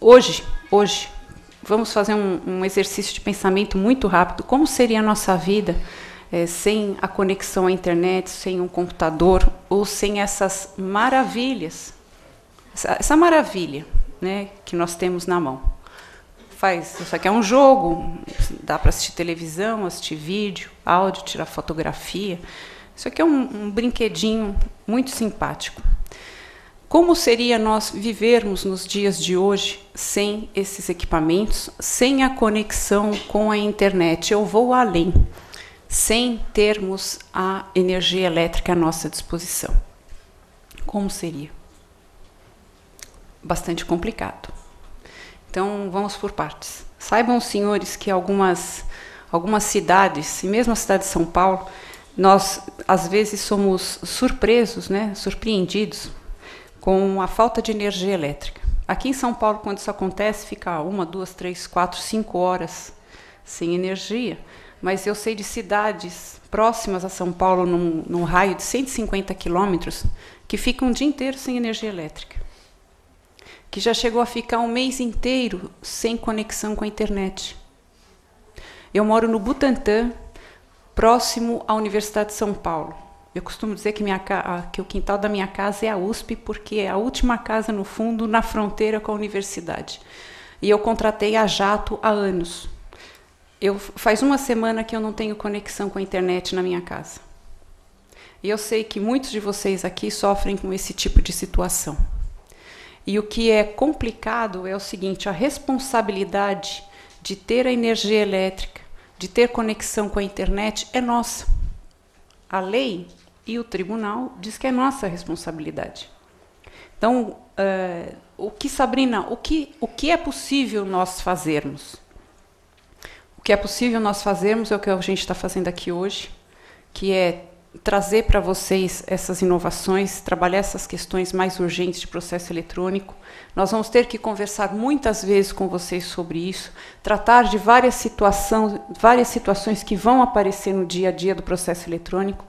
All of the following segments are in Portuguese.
hoje, hoje, vamos fazer um, um, exercício de pensamento muito rápido. Como seria a nossa vida é, sem a conexão à internet, sem um computador ou sem essas maravilhas? Essa, essa maravilha né, que nós temos na mão. Faz, isso aqui é um jogo, dá para assistir televisão, assistir vídeo, áudio, tirar fotografia. Isso aqui é um, um brinquedinho muito simpático. Como seria nós vivermos nos dias de hoje sem esses equipamentos, sem a conexão com a internet? Eu vou além, sem termos a energia elétrica à nossa disposição. Como seria? Bastante complicado. Então, vamos por partes. Saibam, senhores, que algumas, algumas cidades, e mesmo a cidade de São Paulo, nós às vezes somos surpresos, né, surpreendidos com a falta de energia elétrica. Aqui em São Paulo, quando isso acontece, fica uma, duas, três, quatro, cinco horas sem energia. Mas eu sei de cidades próximas a São Paulo, num, num raio de 150 quilômetros, que ficam um dia inteiro sem energia elétrica. Que já chegou a ficar um mês inteiro sem conexão com a internet. Eu moro no Butantã, próximo à Universidade de São Paulo. Eu costumo dizer que, minha, que o quintal da minha casa é a USP, porque é a última casa, no fundo, na fronteira com a universidade. E eu contratei a jato há anos. Eu, faz uma semana que eu não tenho conexão com a internet na minha casa. E eu sei que muitos de vocês aqui sofrem com esse tipo de situação. E o que é complicado é o seguinte: a responsabilidade de ter a energia elétrica, de ter conexão com a internet, é nossa. A lei e o tribunal diz que é nossa responsabilidade. Então, uh, o que, Sabrina, o que, o que é possível nós fazermos? O que é possível nós fazermos é o que a gente está fazendo aqui hoje, que é trazer para vocês essas inovações, trabalhar essas questões mais urgentes de processo eletrônico. Nós vamos ter que conversar muitas vezes com vocês sobre isso, tratar de várias, situações, várias situações que vão aparecer no dia a dia do processo eletrônico.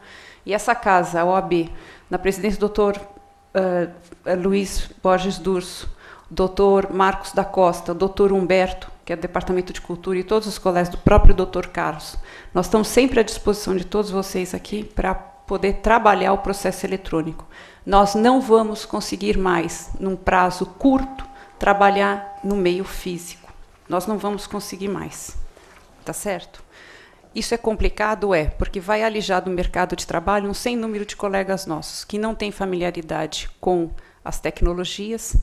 E essa casa, a OAB, na presidência do Dr. Uh, eh, Luiz Borges Durso, Dr. Marcos da Costa, Dr. Humberto, que é do Departamento de Cultura, e todos os colegas do próprio Dr. Carlos. Nós estamos sempre à disposição de todos vocês aqui para poder trabalhar o processo eletrônico. Nós não vamos conseguir mais, num prazo curto, trabalhar no meio físico. Nós não vamos conseguir mais. Tá certo? Isso é complicado? É, porque vai alijar do mercado de trabalho um sem número de colegas nossos que não têm familiaridade com as tecnologias.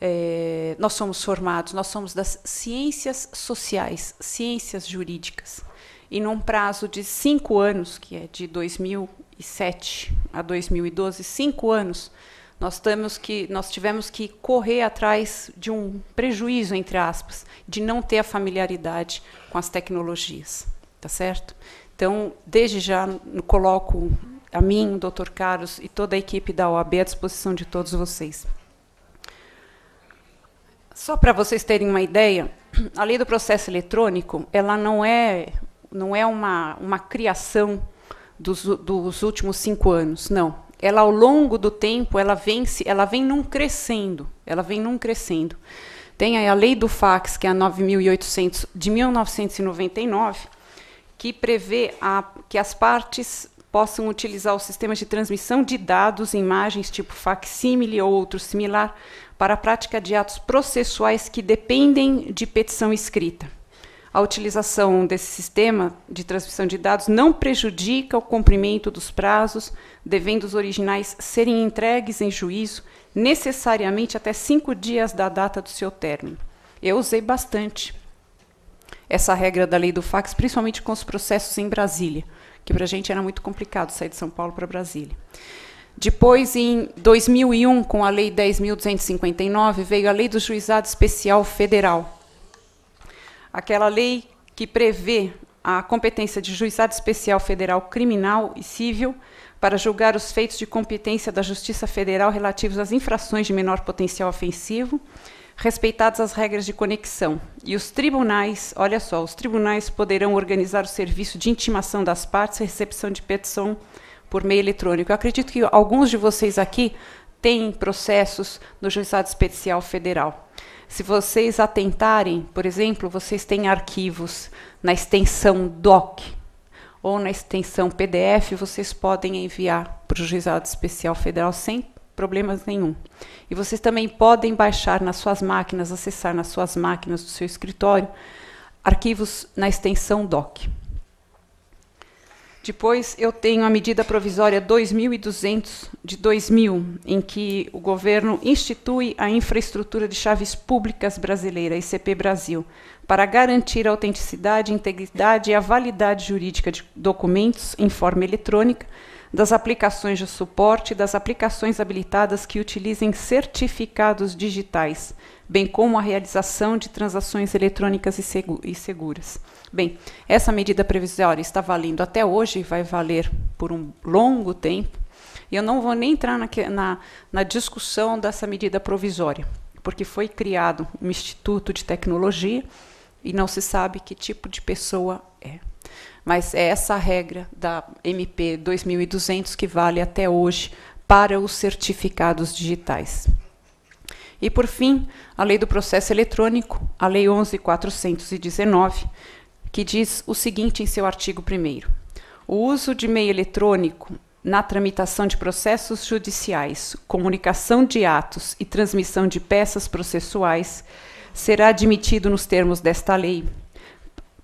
É, nós somos formados, nós somos das ciências sociais, ciências jurídicas. E num prazo de cinco anos, que é de 2007 a 2012, cinco anos, nós, que, nós tivemos que correr atrás de um prejuízo, entre aspas, de não ter a familiaridade com as tecnologias tá certo? Então, desde já coloco a mim, o Carlos e toda a equipe da OAB à disposição de todos vocês. Só para vocês terem uma ideia, a lei do processo eletrônico, ela não é não é uma, uma criação dos, dos últimos cinco anos, não. Ela ao longo do tempo ela vem ela vem num crescendo, ela vem num crescendo. Tem a lei do fax que é a 9800 de 1999 que prevê a, que as partes possam utilizar os sistemas de transmissão de dados, imagens tipo facsímile ou outro similar, para a prática de atos processuais que dependem de petição escrita. A utilização desse sistema de transmissão de dados não prejudica o cumprimento dos prazos, devendo os originais serem entregues em juízo necessariamente até cinco dias da data do seu término. Eu usei bastante essa regra da lei do fax, principalmente com os processos em Brasília, que para a gente era muito complicado sair de São Paulo para Brasília. Depois, em 2001, com a Lei 10.259, veio a Lei do Juizado Especial Federal. Aquela lei que prevê a competência de Juizado Especial Federal Criminal e Civil para julgar os feitos de competência da Justiça Federal relativos às infrações de menor potencial ofensivo, respeitadas as regras de conexão. E os tribunais, olha só, os tribunais poderão organizar o serviço de intimação das partes e recepção de petição por meio eletrônico. Eu acredito que alguns de vocês aqui têm processos no Juizado Especial Federal. Se vocês atentarem, por exemplo, vocês têm arquivos na extensão DOC ou na extensão PDF, vocês podem enviar para o Juizado Especial Federal sem problemas nenhum. E vocês também podem baixar nas suas máquinas, acessar nas suas máquinas do seu escritório, arquivos na extensão doc. Depois eu tenho a medida provisória 2200 de 2000, em que o governo institui a infraestrutura de chaves públicas brasileira, ICP Brasil, para garantir a autenticidade, integridade e a validade jurídica de documentos em forma eletrônica, das aplicações de suporte e das aplicações habilitadas que utilizem certificados digitais, bem como a realização de transações eletrônicas e seguras. Bem, essa medida previsória está valendo até hoje, vai valer por um longo tempo, e eu não vou nem entrar na, na, na discussão dessa medida provisória, porque foi criado um instituto de tecnologia e não se sabe que tipo de pessoa é. Mas é essa regra da MP 2200 que vale até hoje para os certificados digitais. E, por fim, a Lei do Processo Eletrônico, a Lei 11419, que diz o seguinte em seu artigo 1. O uso de meio eletrônico na tramitação de processos judiciais, comunicação de atos e transmissão de peças processuais será admitido nos termos desta lei.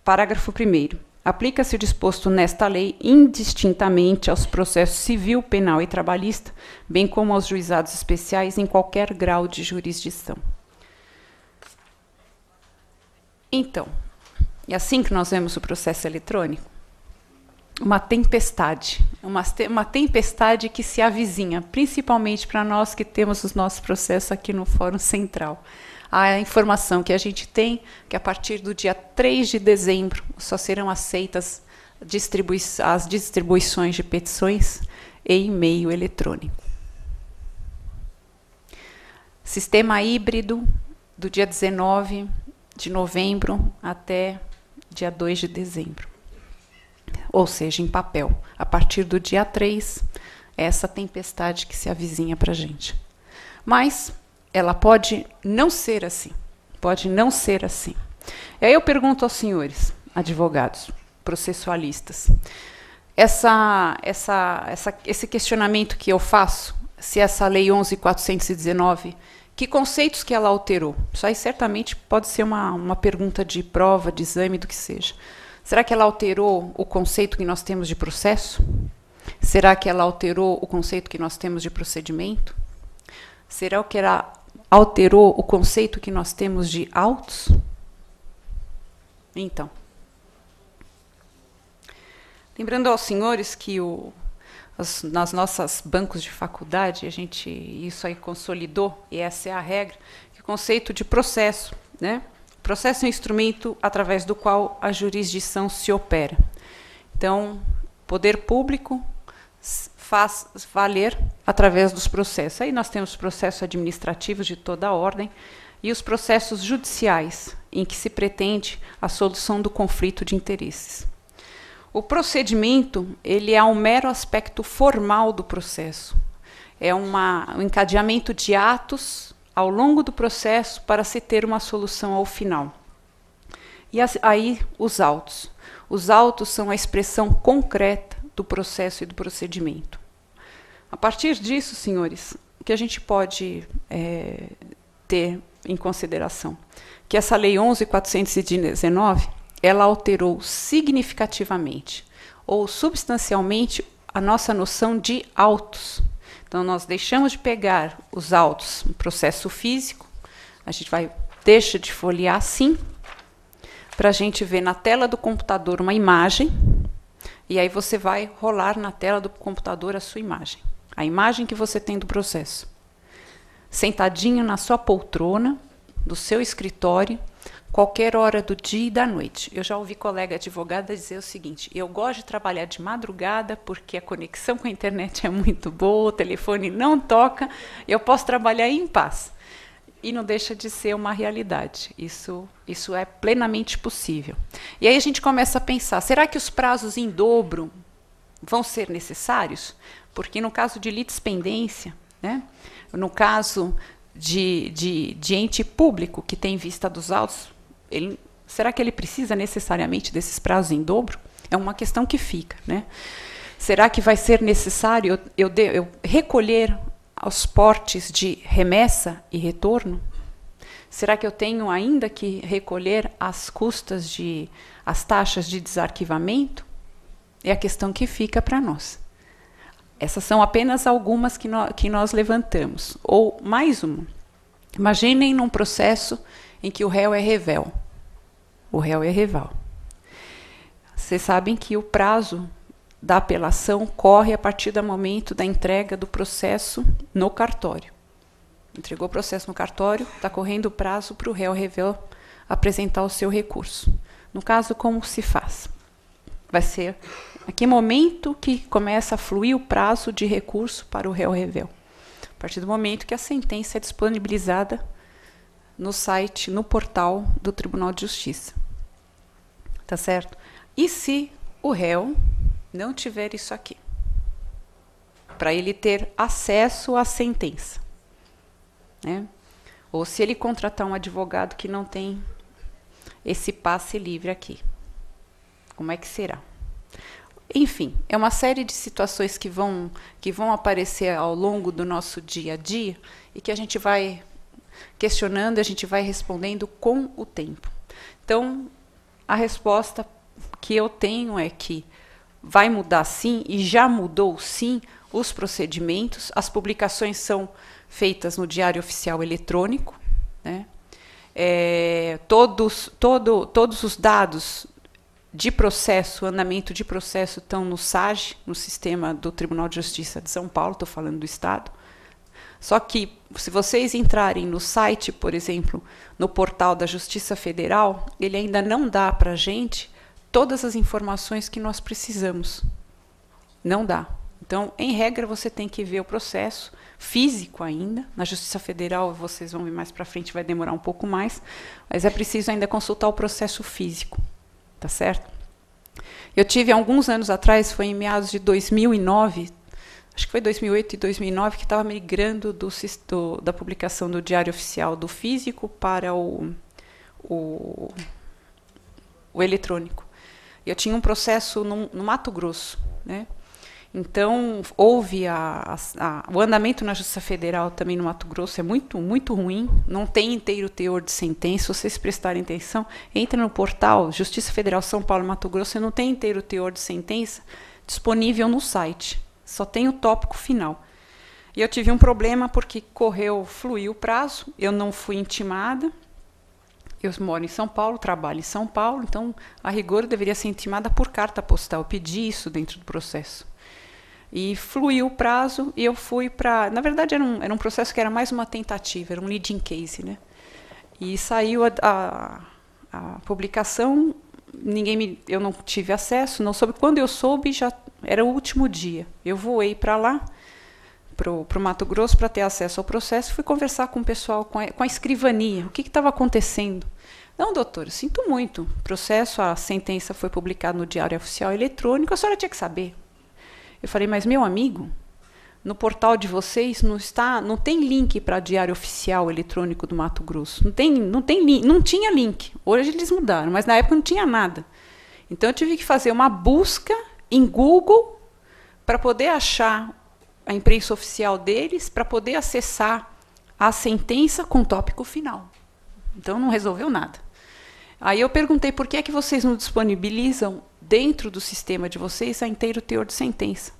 Parágrafo 1. Aplica-se o disposto nesta lei indistintamente aos processos civil, penal e trabalhista, bem como aos juizados especiais em qualquer grau de jurisdição. Então, é assim que nós vemos o processo eletrônico? Uma tempestade, uma, uma tempestade que se avizinha, principalmente para nós que temos os nossos processos aqui no Fórum Central a informação que a gente tem que a partir do dia 3 de dezembro só serão aceitas distribui as distribuições de petições e e-mail eletrônico. Sistema híbrido do dia 19 de novembro até dia 2 de dezembro. Ou seja, em papel. A partir do dia 3, essa tempestade que se avizinha para a gente. Mas ela pode não ser assim. Pode não ser assim. E aí eu pergunto aos senhores, advogados, processualistas, essa, essa, essa, esse questionamento que eu faço, se essa lei 11.419, que conceitos que ela alterou? Isso aí certamente pode ser uma, uma pergunta de prova, de exame, do que seja. Será que ela alterou o conceito que nós temos de processo? Será que ela alterou o conceito que nós temos de procedimento? Será que ela alterou o conceito que nós temos de altos? Então. Lembrando aos senhores que o, as, nas nossas bancos de faculdade, a gente isso aí consolidou, e essa é a regra, que o conceito de processo, né? Processo é um instrumento através do qual a jurisdição se opera. Então, poder público faz valer através dos processos. Aí nós temos processos administrativos de toda a ordem e os processos judiciais, em que se pretende a solução do conflito de interesses. O procedimento, ele é um mero aspecto formal do processo. É uma, um encadeamento de atos ao longo do processo para se ter uma solução ao final. E as, aí os autos. Os autos são a expressão concreta do processo e do procedimento. A partir disso, senhores, que a gente pode é, ter em consideração que essa lei 11.419 ela alterou significativamente ou substancialmente a nossa noção de autos. Então nós deixamos de pegar os autos, um processo físico, a gente vai deixa de folhear assim para a gente ver na tela do computador uma imagem e aí você vai rolar na tela do computador a sua imagem a imagem que você tem do processo. Sentadinho na sua poltrona, do seu escritório, qualquer hora do dia e da noite. Eu já ouvi colega advogada dizer o seguinte: eu gosto de trabalhar de madrugada porque a conexão com a internet é muito boa, o telefone não toca, eu posso trabalhar em paz. E não deixa de ser uma realidade. Isso, isso é plenamente possível. E aí a gente começa a pensar: será que os prazos em dobro vão ser necessários? Porque no caso de litispendência, né, no caso de, de, de ente público que tem vista dos autos, ele, será que ele precisa necessariamente desses prazos em dobro? É uma questão que fica. Né? Será que vai ser necessário eu, eu, eu recolher aos portes de remessa e retorno? Será que eu tenho ainda que recolher as custas de as taxas de desarquivamento? É a questão que fica para nós. Essas são apenas algumas que, no, que nós levantamos. Ou mais uma. Imaginem num processo em que o réu é revel. O réu é reval. Vocês sabem que o prazo da apelação corre a partir do momento da entrega do processo no cartório. Entregou o processo no cartório, está correndo o prazo para o réu revel apresentar o seu recurso. No caso, como se faz? Vai ser a que é momento que começa a fluir o prazo de recurso para o réu revel? A partir do momento que a sentença é disponibilizada no site, no portal do Tribunal de Justiça. Tá certo? E se o réu não tiver isso aqui? Para ele ter acesso à sentença. Né? Ou se ele contratar um advogado que não tem esse passe livre aqui. Como é que será? Enfim, é uma série de situações que vão, que vão aparecer ao longo do nosso dia a dia e que a gente vai questionando, a gente vai respondendo com o tempo. Então, a resposta que eu tenho é que vai mudar sim e já mudou sim os procedimentos. As publicações são feitas no Diário Oficial Eletrônico, né? É, todos, todo, todos os dados de processo, andamento de processo estão no SAGE, no sistema do Tribunal de Justiça de São Paulo, estou falando do Estado. Só que, se vocês entrarem no site, por exemplo, no portal da Justiça Federal, ele ainda não dá para a gente todas as informações que nós precisamos. Não dá. Então, em regra, você tem que ver o processo físico ainda. Na Justiça Federal, vocês vão ver mais para frente, vai demorar um pouco mais, mas é preciso ainda consultar o processo físico tá certo? Eu tive alguns anos atrás, foi em meados de 2009, acho que foi 2008 e 2009 que estava migrando do, do, da publicação do Diário Oficial do Físico para o, o, o eletrônico. Eu tinha um processo no, no Mato Grosso, né? Então, houve a, a, o andamento na Justiça Federal também no Mato Grosso é muito, muito ruim, não tem inteiro teor de sentença. Se vocês prestarem atenção, entra no portal Justiça Federal São Paulo Mato Grosso e não tem inteiro teor de sentença disponível no site, só tem o tópico final. E eu tive um problema porque correu, fluiu o prazo, eu não fui intimada. Eu moro em São Paulo, trabalho em São Paulo, então a rigor deveria ser intimada por carta postal. Eu pedi isso dentro do processo. E fluiu o prazo e eu fui para. Na verdade, era um, era um processo que era mais uma tentativa, era um leading case. Né? E saiu a, a, a publicação, ninguém me, eu não tive acesso, não soube. Quando eu soube, já era o último dia. Eu voei para lá, para o Mato Grosso, para ter acesso ao processo, fui conversar com o pessoal, com a, com a escrivania, o que estava acontecendo. Não, doutor, sinto muito. O processo, a sentença foi publicada no Diário Oficial Eletrônico, a senhora tinha que saber. Eu falei, mas meu amigo, no portal de vocês não está, não tem link para diário oficial eletrônico do Mato Grosso. Não tem, não tem não tinha link. Hoje eles mudaram, mas na época não tinha nada. Então eu tive que fazer uma busca em Google para poder achar a imprensa oficial deles, para poder acessar a sentença com tópico final. Então não resolveu nada. Aí eu perguntei por que é que vocês não disponibilizam dentro do sistema de vocês a inteiro teor de sentença.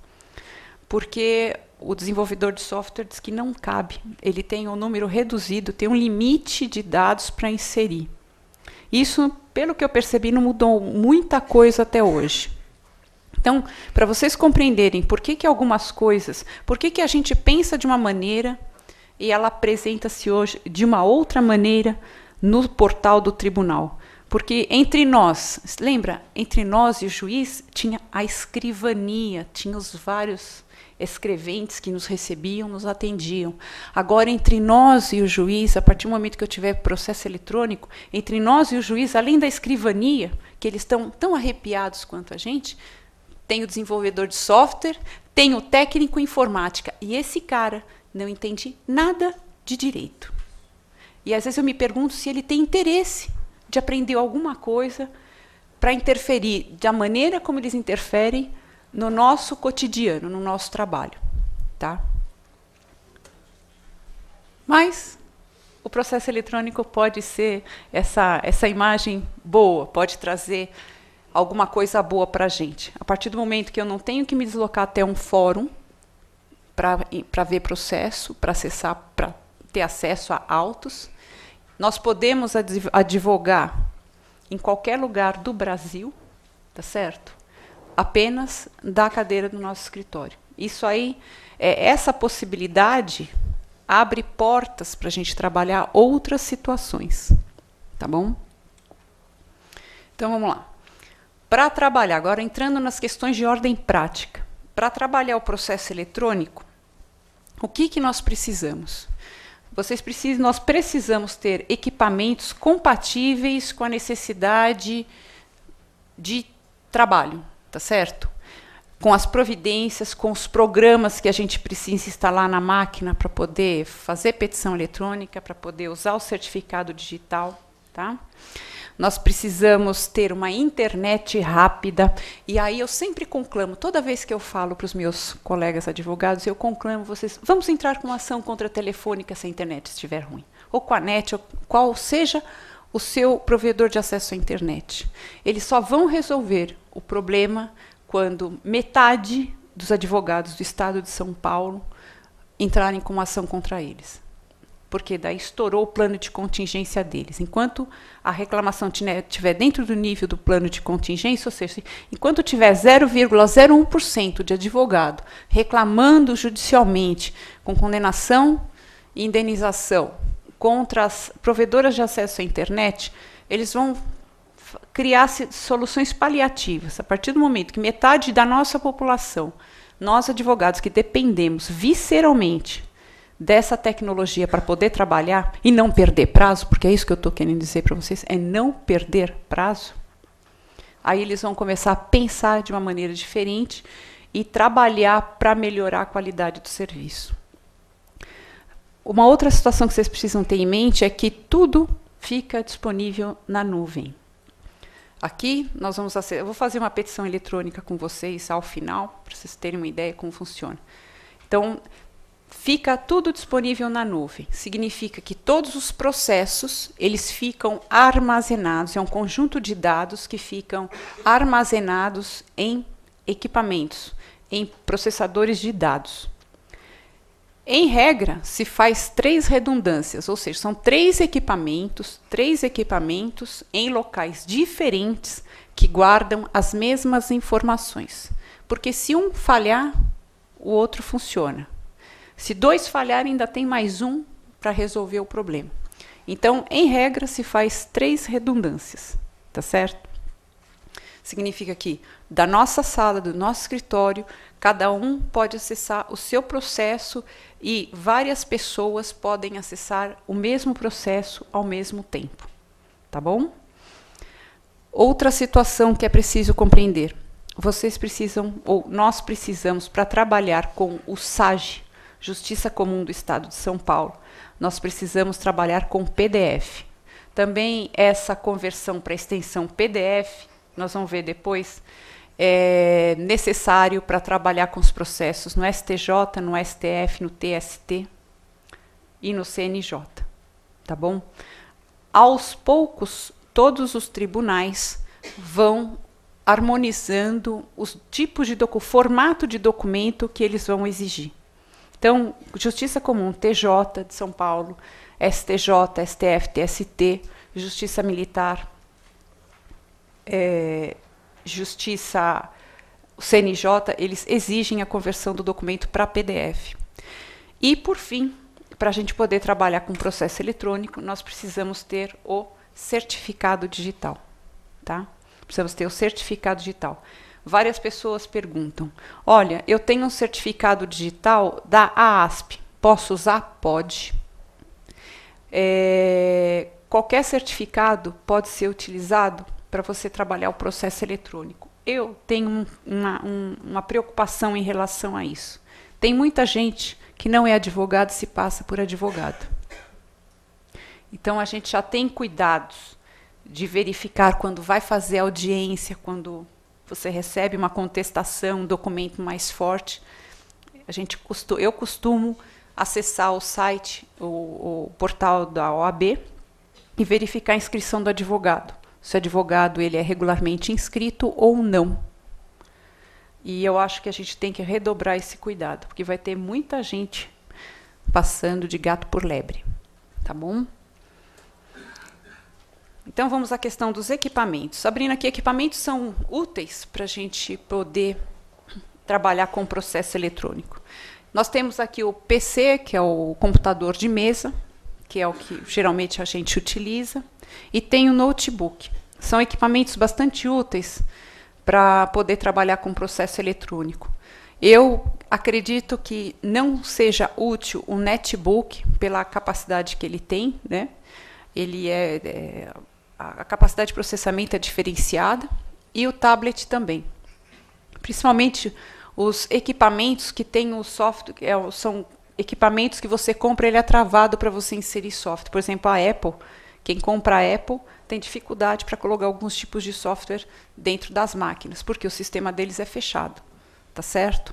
Porque o desenvolvedor de software diz que não cabe. Ele tem um número reduzido, tem um limite de dados para inserir. Isso, pelo que eu percebi, não mudou muita coisa até hoje. Então, para vocês compreenderem por que, que algumas coisas, por que, que a gente pensa de uma maneira e ela apresenta-se hoje de uma outra maneira no portal do tribunal. Porque entre nós, lembra? Entre nós e o juiz tinha a escrivania, tinha os vários escreventes que nos recebiam, nos atendiam. Agora, entre nós e o juiz, a partir do momento que eu tiver processo eletrônico, entre nós e o juiz, além da escrivania, que eles estão tão arrepiados quanto a gente, tem o desenvolvedor de software, tem o técnico informática. E esse cara não entende nada de direito. E às vezes eu me pergunto se ele tem interesse de aprender alguma coisa para interferir da maneira como eles interferem no nosso cotidiano, no nosso trabalho, tá? Mas o processo eletrônico pode ser essa essa imagem boa, pode trazer alguma coisa boa para a gente. A partir do momento que eu não tenho que me deslocar até um fórum para ver processo, para acessar, para ter acesso a autos, nós podemos advogar em qualquer lugar do Brasil, tá certo? Apenas da cadeira do nosso escritório. Isso aí, é, essa possibilidade abre portas para a gente trabalhar outras situações, tá bom? Então vamos lá. Para trabalhar, agora entrando nas questões de ordem prática, para trabalhar o processo eletrônico, o que, que nós precisamos? vocês precisam, nós precisamos ter equipamentos compatíveis com a necessidade de trabalho, tá certo? Com as providências, com os programas que a gente precisa instalar na máquina para poder fazer petição eletrônica, para poder usar o certificado digital, tá? nós precisamos ter uma internet rápida. E aí eu sempre conclamo, toda vez que eu falo para os meus colegas advogados, eu conclamo vocês, vamos entrar com ação contra a telefônica se a internet estiver ruim. Ou com a net, ou qual seja o seu provedor de acesso à internet. Eles só vão resolver o problema quando metade dos advogados do Estado de São Paulo entrarem com ação contra eles porque daí estourou o plano de contingência deles. Enquanto a reclamação estiver dentro do nível do plano de contingência, ou seja, enquanto tiver 0,01% de advogado reclamando judicialmente com condenação e indenização contra as provedoras de acesso à internet, eles vão criar soluções paliativas. A partir do momento que metade da nossa população, nós advogados que dependemos visceralmente dessa tecnologia para poder trabalhar e não perder prazo, porque é isso que eu estou querendo dizer para vocês, é não perder prazo. Aí eles vão começar a pensar de uma maneira diferente e trabalhar para melhorar a qualidade do serviço. Uma outra situação que vocês precisam ter em mente é que tudo fica disponível na nuvem. Aqui nós vamos fazer eu vou fazer uma petição eletrônica com vocês ao final para vocês terem uma ideia como funciona. Então, fica tudo disponível na nuvem. Significa que todos os processos, eles ficam armazenados, é um conjunto de dados que ficam armazenados em equipamentos, em processadores de dados. Em regra, se faz três redundâncias, ou seja, são três equipamentos, três equipamentos em locais diferentes que guardam as mesmas informações. Porque se um falhar, o outro funciona. Se dois falharem, ainda tem mais um para resolver o problema. Então, em regra, se faz três redundâncias, tá certo? Significa que da nossa sala, do nosso escritório, cada um pode acessar o seu processo e várias pessoas podem acessar o mesmo processo ao mesmo tempo. Tá bom? Outra situação que é preciso compreender. Vocês precisam, ou nós precisamos, para trabalhar com o SAGE, Justiça Comum do Estado de São Paulo. Nós precisamos trabalhar com PDF. Também essa conversão para extensão PDF, nós vamos ver depois, é necessário para trabalhar com os processos no STJ, no STF, no TST e no CNJ, tá bom? Aos poucos, todos os tribunais vão harmonizando os tipos de o formato de documento que eles vão exigir. Então, Justiça Comum, TJ de São Paulo, STJ, STF, TST, Justiça Militar, é, Justiça, o CNJ, eles exigem a conversão do documento para PDF. E, por fim, para a gente poder trabalhar com processo eletrônico, nós precisamos ter o certificado digital. Tá? Precisamos ter o certificado digital várias pessoas perguntam: Olha, eu tenho um certificado digital da AASP, posso usar? Pode. É, qualquer certificado pode ser utilizado para você trabalhar o processo eletrônico. Eu tenho uma, um, uma preocupação em relação a isso. Tem muita gente que não é advogado se passa por advogado. Então a gente já tem cuidados de verificar quando vai fazer audiência, quando você recebe uma contestação, um documento mais forte. A gente costu, eu costumo acessar o site, o, o portal da OAB e verificar a inscrição do advogado. Se o advogado ele é regularmente inscrito ou não. E eu acho que a gente tem que redobrar esse cuidado, porque vai ter muita gente passando de gato por lebre. Tá bom? Então vamos à questão dos equipamentos. Sabrina, que equipamentos são úteis para a gente poder trabalhar com o processo eletrônico? Nós temos aqui o PC, que é o computador de mesa, que é o que geralmente a gente utiliza, e tem o notebook. São equipamentos bastante úteis para poder trabalhar com o processo eletrônico. Eu acredito que não seja útil o netbook pela capacidade que ele tem, né? Ele é, é a capacidade de processamento é diferenciada e o tablet também. Principalmente os equipamentos que têm o software, é são equipamentos que você compra, ele é travado para você inserir software. Por exemplo, a Apple, quem compra a Apple tem dificuldade para colocar alguns tipos de software dentro das máquinas, porque o sistema deles é fechado, tá certo?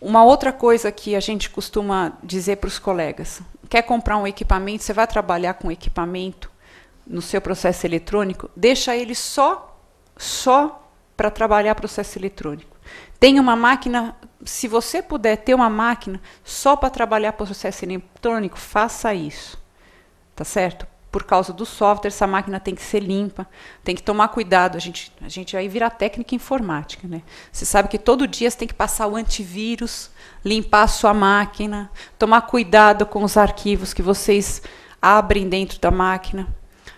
Uma outra coisa que a gente costuma dizer para os colegas, quer comprar um equipamento, você vai trabalhar com equipamento no seu processo eletrônico, deixa ele só, só para trabalhar processo eletrônico. Tem uma máquina, se você puder ter uma máquina só para trabalhar processo eletrônico, faça isso. Tá certo? Por causa do software, essa máquina tem que ser limpa, tem que tomar cuidado. A gente, a gente aí vira técnica informática, né? Você sabe que todo dia você tem que passar o antivírus, limpar a sua máquina, tomar cuidado com os arquivos que vocês abrem dentro da máquina.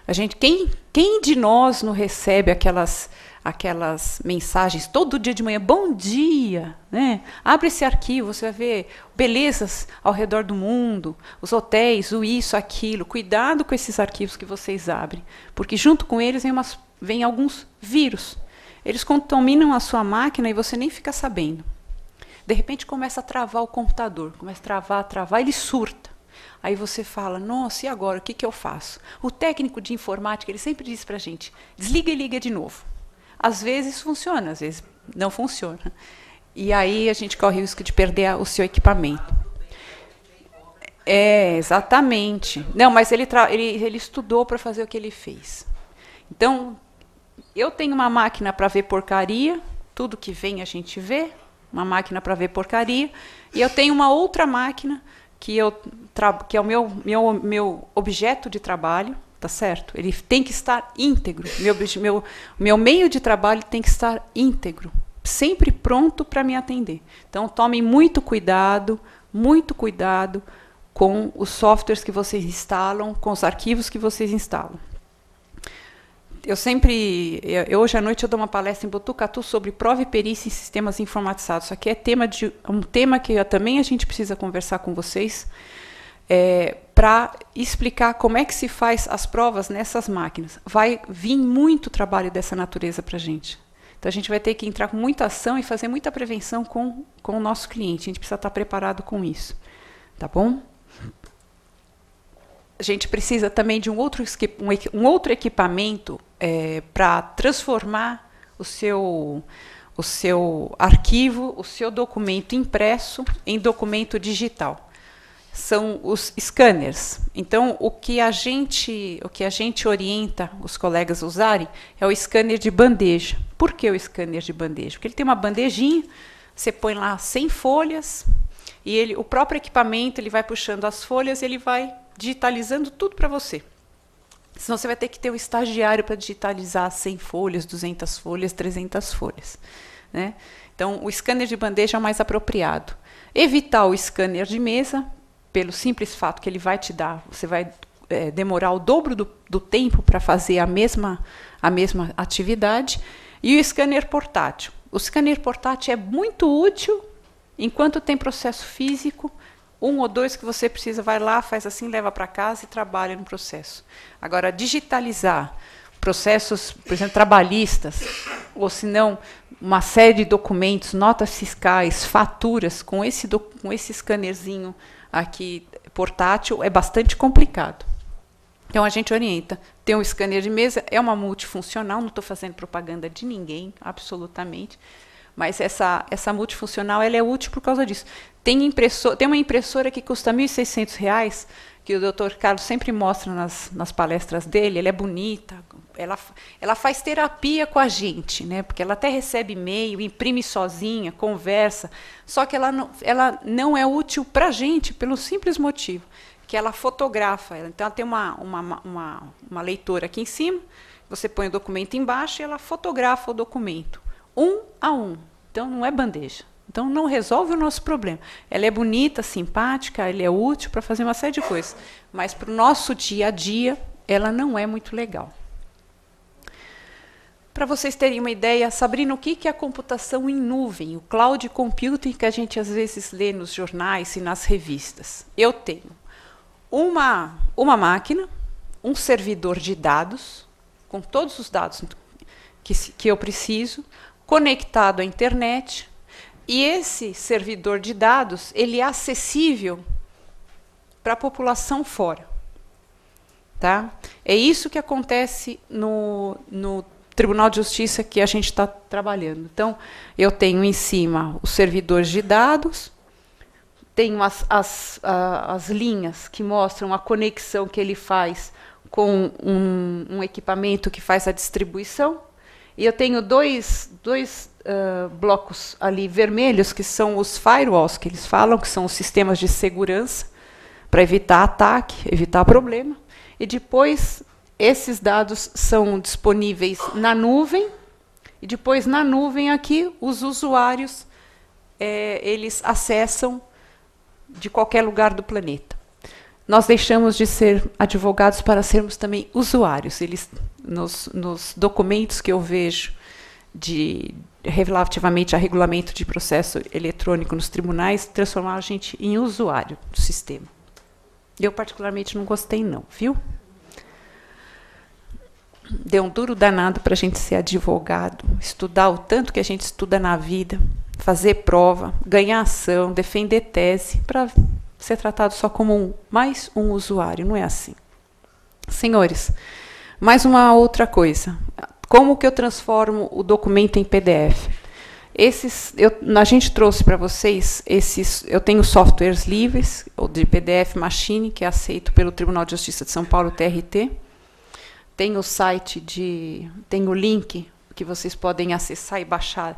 A gente, quem, quem de nós não recebe aquelas aquelas mensagens todo dia de manhã, bom dia, né? Abre esse arquivo, você vai ver belezas ao redor do mundo, os hotéis, o isso, aquilo. Cuidado com esses arquivos que vocês abrem, porque junto com eles vem, umas, vem alguns vírus. Eles contaminam a sua máquina e você nem fica sabendo. De repente começa a travar o computador, começa a travar, a travar, ele surta. Aí você fala, nossa, e agora? O que, que eu faço? O técnico de informática, ele sempre diz para a gente, desliga e liga de novo. Às vezes funciona, às vezes não funciona. E aí a gente corre o risco de perder o seu equipamento. É, exatamente. Não, mas ele, ele, ele estudou para fazer o que ele fez. Então, eu tenho uma máquina para ver porcaria, tudo que vem a gente vê, uma máquina para ver porcaria, e eu tenho uma outra máquina que eu que é o meu, meu, meu objeto de trabalho, tá certo? Ele tem que estar íntegro. Meu, meu, meu meio de trabalho tem que estar íntegro, sempre pronto para me atender. Então, tomem muito cuidado, muito cuidado com os softwares que vocês instalam, com os arquivos que vocês instalam. Eu sempre, eu, hoje à noite eu dou uma palestra em Botucatu sobre prova e perícia em sistemas informatizados. Isso aqui é tema de um tema que também a gente precisa conversar com vocês é, para explicar como é que se faz as provas nessas máquinas. Vai vir muito trabalho dessa natureza para a gente. Então a gente vai ter que entrar com muita ação e fazer muita prevenção com, com o nosso cliente. A gente precisa estar tá preparado com isso. Tá bom? A gente precisa também de um outro, um, um outro equipamento é, para transformar o seu, o seu arquivo, o seu documento impresso em documento digital são os scanners. Então, o que a gente, o que a gente orienta os colegas a usarem é o scanner de bandeja. Por que o scanner de bandeja? Porque ele tem uma bandejinha, você põe lá 100 folhas e ele, o próprio equipamento, ele vai puxando as folhas, e ele vai digitalizando tudo para você. Senão você vai ter que ter um estagiário para digitalizar 100 folhas, 200 folhas, 300 folhas, né? Então, o scanner de bandeja é o mais apropriado. Evitar o scanner de mesa, pelo simples fato que ele vai te dar, você vai é, demorar o dobro do, do tempo para fazer a mesma, a mesma atividade, e o scanner portátil. O scanner portátil é muito útil enquanto tem processo físico, um ou dois que você precisa, vai lá, faz assim, leva para casa e trabalha no processo. Agora, digitalizar processos, por exemplo, trabalhistas, ou se não, uma série de documentos, notas fiscais, faturas, com esse, com esse scannerzinho aqui portátil é bastante complicado. Então a gente orienta. Tem um scanner de mesa, é uma multifuncional, não estou fazendo propaganda de ninguém, absolutamente. Mas essa, essa multifuncional ela é útil por causa disso. Tem, impressor, tem uma impressora que custa R$ 1.600, que o Dr. Carlos sempre mostra nas, nas palestras dele. Ela é bonita, ela, ela faz terapia com a gente, né? Porque ela até recebe e-mail, imprime sozinha, conversa. Só que ela não, ela não é útil para a gente pelo simples motivo que ela fotografa. Então, ela tem uma, uma, uma, uma leitora aqui em cima, você põe o documento embaixo e ela fotografa o documento, um a um. Então, não é bandeja. Então, não resolve o nosso problema. Ela é bonita, simpática, ela é útil para fazer uma série de coisas, mas para o nosso dia a dia, ela não é muito legal. Para vocês terem uma ideia, Sabrina, o que é a computação em nuvem, o cloud computing que a gente às vezes lê nos jornais e nas revistas? Eu tenho uma, uma máquina, um servidor de dados, com todos os dados que, que eu preciso, conectado à internet, e esse servidor de dados ele é acessível para a população fora. Tá? É isso que acontece no, no Tribunal de Justiça que a gente está trabalhando. Então, eu tenho em cima os servidores de dados, tenho as, as, as linhas que mostram a conexão que ele faz com um, um equipamento que faz a distribuição, e eu tenho dois, dois uh, blocos ali vermelhos, que são os firewalls, que eles falam, que são os sistemas de segurança, para evitar ataque, evitar problema. E depois esses dados são disponíveis na nuvem e depois na nuvem aqui os usuários é, eles acessam de qualquer lugar do planeta. Nós deixamos de ser advogados para sermos também usuários. Eles nos, nos documentos que eu vejo de relativamente a regulamento de processo eletrônico nos tribunais transformaram a gente em usuário do sistema. Eu particularmente não gostei não, viu? deu um duro danado para a gente ser advogado, estudar o tanto que a gente estuda na vida, fazer prova, ganhar ação, defender tese, para ser tratado só como um, mais um usuário. Não é assim. Senhores, mais uma outra coisa. Como que eu transformo o documento em PDF? Esses, eu, a gente trouxe para vocês esses. Eu tenho softwares livres, ou de PDF Machine, que é aceito pelo Tribunal de Justiça de São Paulo, TRT tem o site de. tem o link que vocês podem acessar e baixar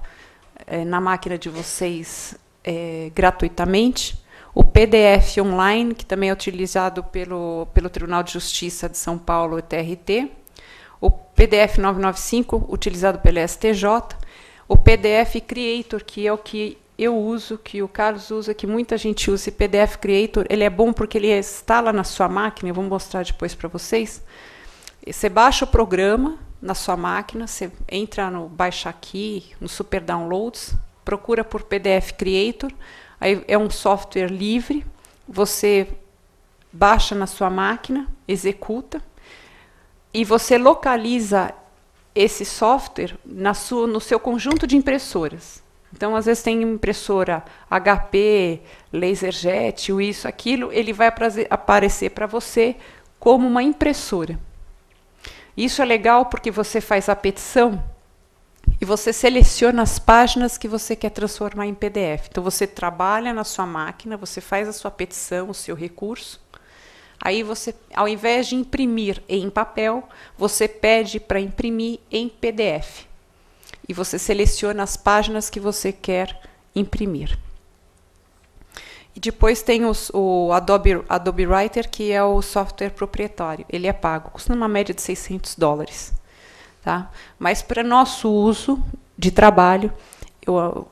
é, na máquina de vocês é, gratuitamente. O PDF online, que também é utilizado pelo, pelo Tribunal de Justiça de São Paulo, TRT. O PDF 995, utilizado pelo STJ. O PDF Creator, que é o que eu uso, que o Carlos usa, que muita gente usa, e PDF Creator, ele é bom porque ele instala na sua máquina, eu vou mostrar depois para vocês. Você baixa o programa na sua máquina, você entra no Baixa Aqui, no Super Downloads, procura por PDF Creator, aí é um software livre, você baixa na sua máquina, executa, e você localiza esse software na sua, no seu conjunto de impressoras. Então, às vezes tem impressora HP, LaserJet, isso, aquilo, ele vai aparecer para você como uma impressora. Isso é legal porque você faz a petição e você seleciona as páginas que você quer transformar em PDF. Então você trabalha na sua máquina, você faz a sua petição, o seu recurso. Aí você, ao invés de imprimir em papel, você pede para imprimir em PDF. E você seleciona as páginas que você quer imprimir. Depois tem os, o Adobe, Adobe Writer, que é o software proprietário. Ele é pago, custa uma média de 600 dólares. Tá? Mas para nosso uso de trabalho, eu,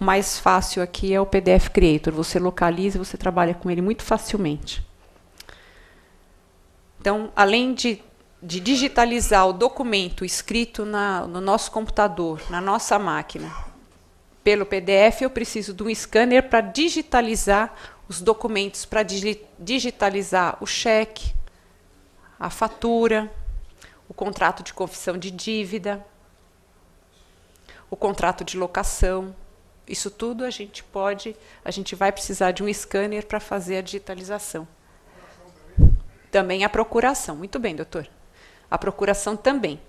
o mais fácil aqui é o PDF Creator. Você localiza e você trabalha com ele muito facilmente. Então, além de, de digitalizar o documento escrito na, no nosso computador, na nossa máquina, pelo PDF, eu preciso de um scanner para digitalizar os documentos, para digitalizar o cheque, a fatura, o contrato de confissão de dívida, o contrato de locação. Isso tudo a gente pode, a gente vai precisar de um scanner para fazer a digitalização. Também a procuração. Muito bem, doutor. A procuração também.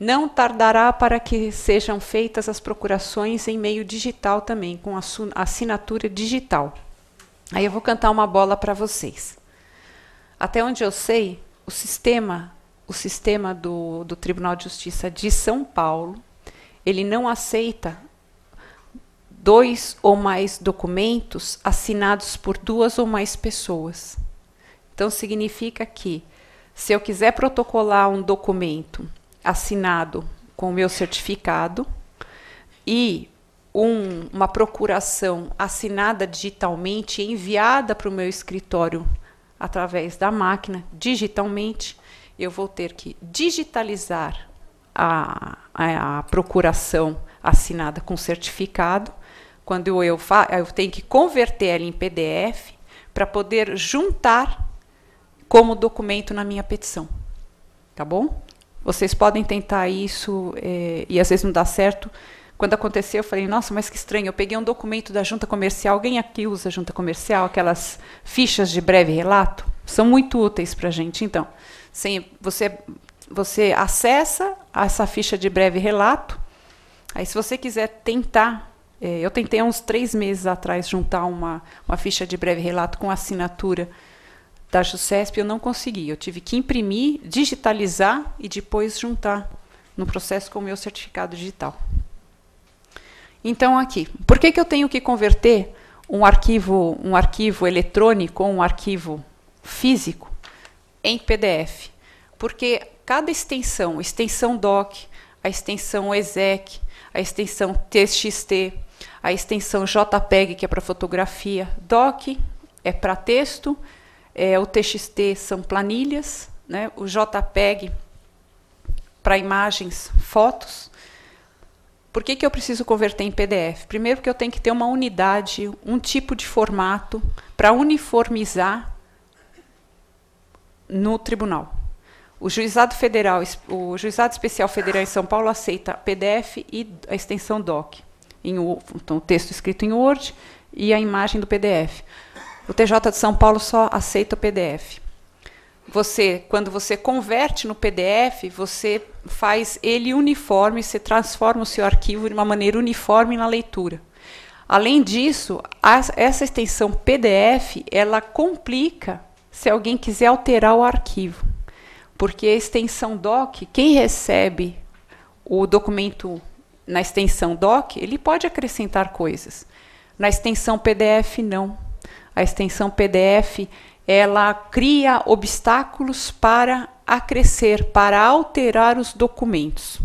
Não tardará para que sejam feitas as procurações em meio digital também, com assinatura digital. Aí eu vou cantar uma bola para vocês. Até onde eu sei, o sistema, o sistema do, do Tribunal de Justiça de São Paulo, ele não aceita dois ou mais documentos assinados por duas ou mais pessoas. Então significa que se eu quiser protocolar um documento assinado com o meu certificado e um, uma procuração assinada digitalmente enviada para o meu escritório através da máquina digitalmente, eu vou ter que digitalizar a, a, a procuração assinada com certificado. Quando eu, fa eu tenho que converter ela em PDF para poder juntar como documento na minha petição. Tá bom? Vocês podem tentar isso é, e às vezes não dá certo. Quando aconteceu, eu falei, nossa, mas que estranho. Eu peguei um documento da junta comercial. Alguém aqui usa junta comercial? Aquelas fichas de breve relato? São muito úteis para a gente. Então, sem, você, você acessa essa ficha de breve relato. Aí, se você quiser tentar, é, eu tentei há uns três meses atrás juntar uma, uma ficha de breve relato com assinatura da JUSCESP eu não consegui. Eu tive que imprimir, digitalizar e depois juntar no processo com o meu certificado digital. Então, aqui, por que, que eu tenho que converter um arquivo, um arquivo eletrônico ou um arquivo físico em PDF? Porque cada extensão, extensão doc, a extensão exec, a extensão txt, a extensão jpeg, que é para fotografia, doc é para texto, é, o TXT são planilhas, né? o JPEG para imagens, fotos. Por que, que eu preciso converter em PDF? Primeiro, que eu tenho que ter uma unidade, um tipo de formato para uniformizar no tribunal. O juizado federal, o juizado especial federal em São Paulo aceita PDF e a extensão DOC, em, então, o texto escrito em Word e a imagem do PDF. O TJ de São Paulo só aceita o PDF. Você, quando você converte no PDF, você faz ele uniforme, você transforma o seu arquivo de uma maneira uniforme na leitura. Além disso, a, essa extensão PDF, ela complica se alguém quiser alterar o arquivo. Porque a extensão doc, quem recebe o documento na extensão doc, ele pode acrescentar coisas. Na extensão PDF, não a extensão PDF, ela cria obstáculos para acrescer, para alterar os documentos.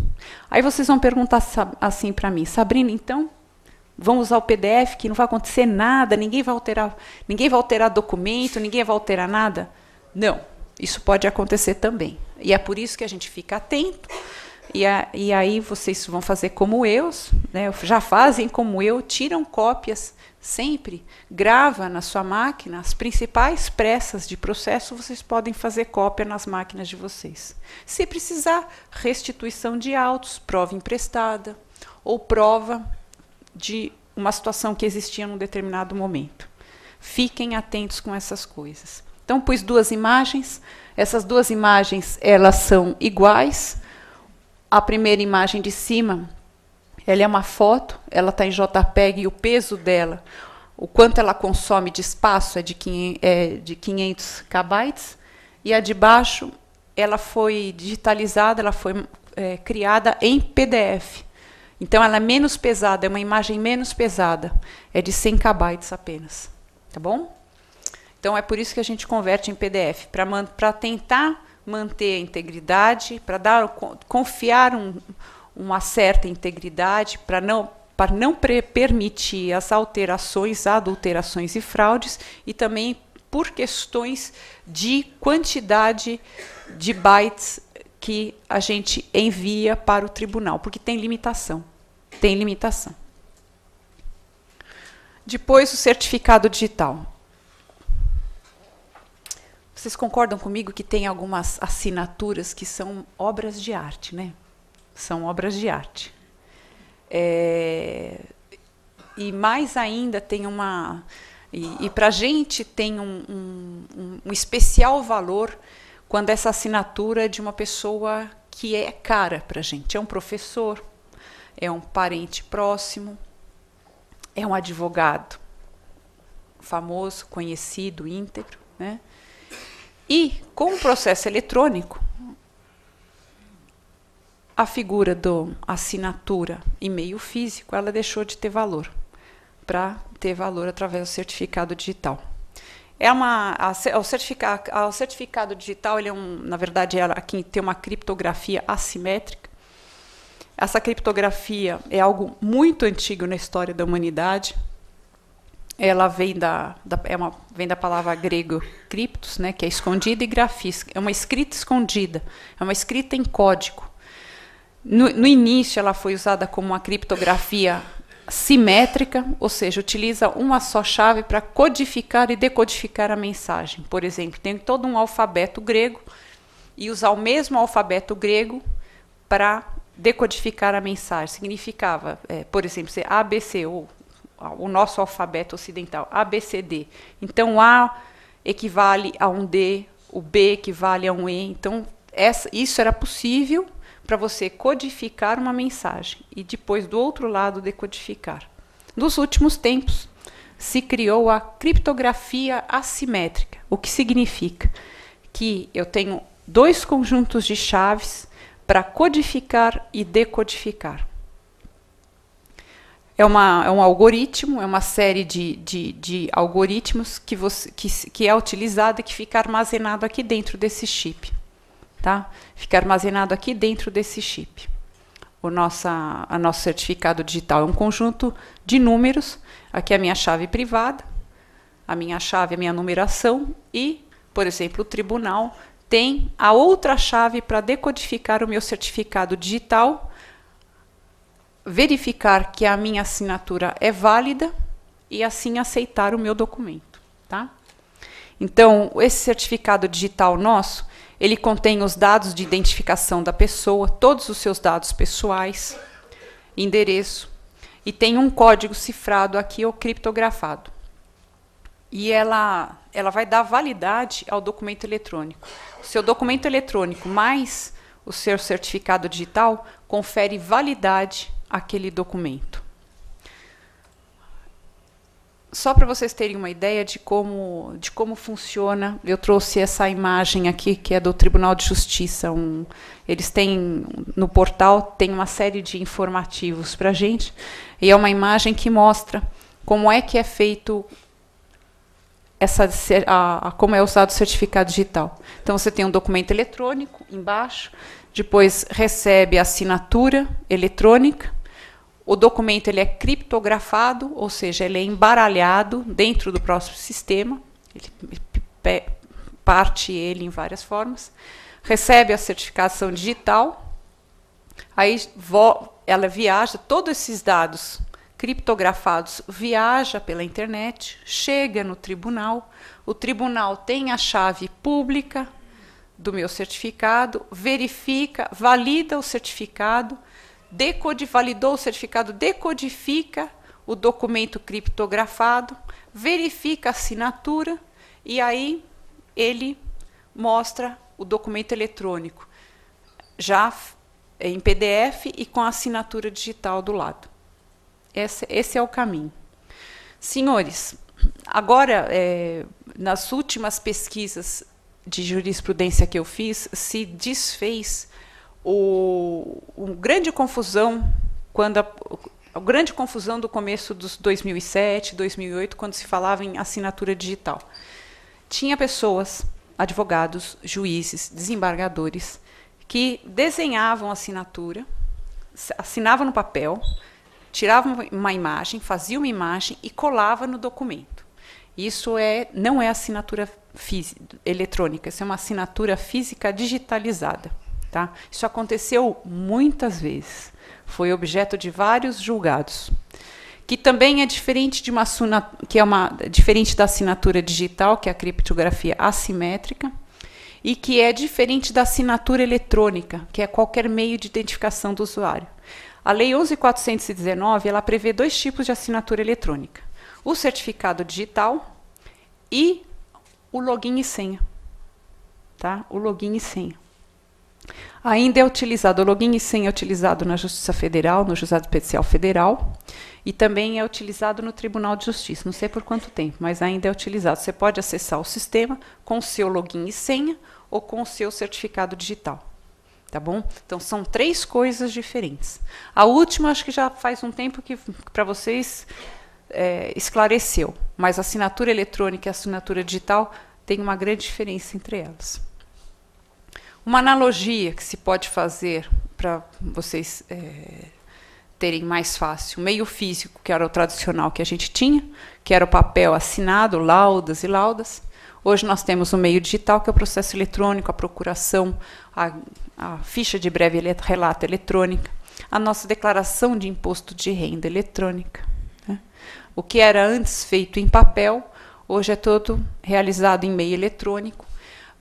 Aí vocês vão perguntar assim para mim, Sabrina, então vamos usar o PDF que não vai acontecer nada, ninguém vai alterar, ninguém vai alterar documento, ninguém vai alterar nada? Não, isso pode acontecer também. E é por isso que a gente fica atento. E, a, e aí vocês vão fazer como eu, né, já fazem como eu, tiram cópias sempre grava na sua máquina as principais pressas de processo, vocês podem fazer cópia nas máquinas de vocês. Se precisar, restituição de autos, prova emprestada ou prova de uma situação que existia num determinado momento. Fiquem atentos com essas coisas. Então pus duas imagens. Essas duas imagens, elas são iguais. A primeira imagem de cima ela é uma foto, ela está em JPEG e o peso dela, o quanto ela consome de espaço é de, é de 500 KB. E a de baixo, ela foi digitalizada, ela foi é, criada em PDF. Então, ela é menos pesada, é uma imagem menos pesada. É de 100 KB apenas. Tá bom? Então, é por isso que a gente converte em PDF para man tentar manter a integridade, para dar confiar um, uma certa integridade para não para não permitir as alterações, adulterações e fraudes e também por questões de quantidade de bytes que a gente envia para o tribunal, porque tem limitação. Tem limitação. Depois, o certificado digital. Vocês concordam comigo que tem algumas assinaturas que são obras de arte, né? são obras de arte. É, e mais ainda tem uma. E, e para a gente tem um, um, um, especial valor quando essa assinatura é de uma pessoa que é cara para a gente. É um professor, é um parente próximo, é um advogado famoso, conhecido, íntegro. Né? E com o processo eletrônico, a figura do assinatura e meio físico, ela deixou de ter valor para ter valor através do certificado digital. É uma, a, o, certificado, o certificado digital, ele é um, na verdade, ela aqui tem uma criptografia assimétrica. Essa criptografia é algo muito antigo na história da humanidade. Ela vem da, da é uma, vem da palavra grego criptos, né, que é escondida, e grafis, é uma escrita escondida, é uma escrita em código. No, no início, ela foi usada como uma criptografia simétrica, ou seja, utiliza uma só chave para codificar e decodificar a mensagem. Por exemplo, tem todo um alfabeto grego e usar o mesmo alfabeto grego para decodificar a mensagem. Significava, é, por exemplo, ser ABC, ou o nosso alfabeto ocidental, ABCD. Então, A equivale a um D, o B equivale a um E. Então, essa, isso era possível para você codificar uma mensagem e depois do outro lado decodificar. Nos últimos tempos, se criou a criptografia assimétrica, o que significa que eu tenho dois conjuntos de chaves para codificar e decodificar. É, uma, é um algoritmo, é uma série de, de, de algoritmos que, você, que, que é utilizada e que fica armazenado aqui dentro desse chip tá? Fica armazenado aqui dentro desse chip. O nossa, a nosso certificado digital é um conjunto de números. Aqui é a minha chave privada, a minha chave, a minha numeração e, por exemplo, o tribunal tem a outra chave para decodificar o meu certificado digital, verificar que a minha assinatura é válida e assim aceitar o meu documento, tá? Então, esse certificado digital nosso, ele contém os dados de identificação da pessoa, todos os seus dados pessoais, endereço, e tem um código cifrado aqui ou criptografado. E ela, ela vai dar validade ao documento eletrônico. O seu documento eletrônico mais o seu certificado digital confere validade àquele documento só para vocês terem uma ideia de como, de como funciona, eu trouxe essa imagem aqui que é do Tribunal de Justiça. Um, eles têm no portal tem uma série de informativos para gente e é uma imagem que mostra como é que é feito essa a, a, como é usado o certificado digital. Então você tem um documento eletrônico embaixo, depois recebe a assinatura eletrônica o documento ele é criptografado, ou seja, ele é embaralhado dentro do próprio sistema. Ele parte ele em várias formas. Recebe a certificação digital. Aí ela viaja, todos esses dados criptografados viaja pela internet, chega no tribunal. O tribunal tem a chave pública do meu certificado, verifica, valida o certificado decodi, validou o certificado, decodifica o documento criptografado, verifica a assinatura e aí ele mostra o documento eletrônico, já em PDF e com a assinatura digital do lado. Esse, esse é o caminho. Senhores, agora, é, nas últimas pesquisas de jurisprudência que eu fiz, se desfez o, grande confusão quando a, a grande confusão do começo dos 2007, 2008, quando se falava em assinatura digital. Tinha pessoas, advogados, juízes, desembargadores, que desenhavam a assinatura, assinavam no papel, tiravam uma imagem, faziam uma imagem e colava no documento. Isso é, não é assinatura eletrônica, isso é uma assinatura física digitalizada. Tá? Isso aconteceu muitas vezes. Foi objeto de vários julgados. Que também é diferente de uma que é uma diferente da assinatura digital, que é a criptografia assimétrica, e que é diferente da assinatura eletrônica, que é qualquer meio de identificação do usuário. A Lei 11419, ela prevê dois tipos de assinatura eletrônica: o certificado digital e o login e senha. Tá? O login e senha. Ainda é utilizado o login e senha é utilizado na Justiça Federal, no Juizado Especial Federal, e também é utilizado no Tribunal de Justiça. Não sei por quanto tempo, mas ainda é utilizado. Você pode acessar o sistema com o seu login e senha ou com o seu certificado digital. Tá bom? Então são três coisas diferentes. A última acho que já faz um tempo que para vocês é, esclareceu, mas assinatura eletrônica e assinatura digital tem uma grande diferença entre elas. Uma analogia que se pode fazer para vocês é, terem mais fácil, o meio físico, que era o tradicional que a gente tinha, que era o papel assinado, laudas e laudas. Hoje nós temos o meio digital, que é o processo eletrônico, a procuração, a, a ficha de breve relato eletrônica, a nossa declaração de imposto de renda eletrônica. Né? O que era antes feito em papel, hoje é todo realizado em meio eletrônico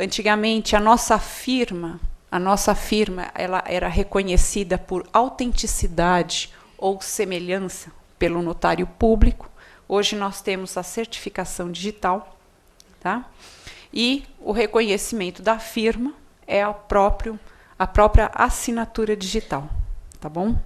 Antigamente, a nossa firma, a nossa firma, ela era reconhecida por autenticidade ou semelhança pelo notário público. Hoje nós temos a certificação digital, tá? E o reconhecimento da firma é a próprio a própria assinatura digital, tá bom?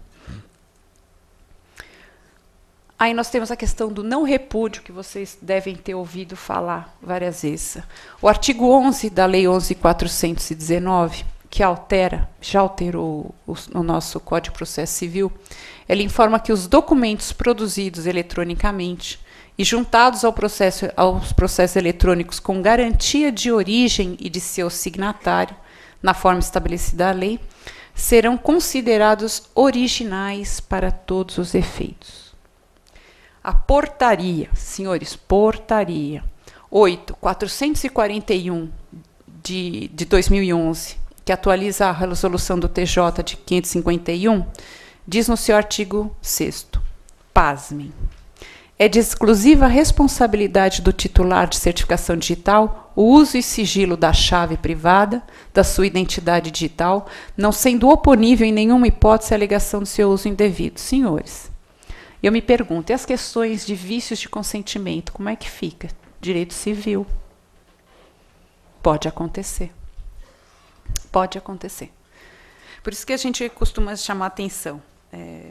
Aí nós temos a questão do não repúdio, que vocês devem ter ouvido falar várias vezes. O artigo 11 da Lei 11.419, que altera, já alterou o, o, nosso Código de Processo Civil, ele informa que os documentos produzidos eletronicamente e juntados ao processo, aos processos eletrônicos com garantia de origem e de seu signatário, na forma estabelecida a lei, serão considerados originais para todos os efeitos. A portaria, senhores, portaria 8, 441 de, de 2011, que atualiza a resolução do TJ de 551, diz no seu artigo 6 pasmem. É de exclusiva responsabilidade do titular de certificação digital o uso e sigilo da chave privada, da sua identidade digital, não sendo oponível em nenhuma hipótese a alegação de seu uso indevido. Senhores, eu me pergunto, e as questões de vícios de consentimento, como é que fica? Direito civil. Pode acontecer. Pode acontecer. Por isso que a gente costuma chamar atenção. É,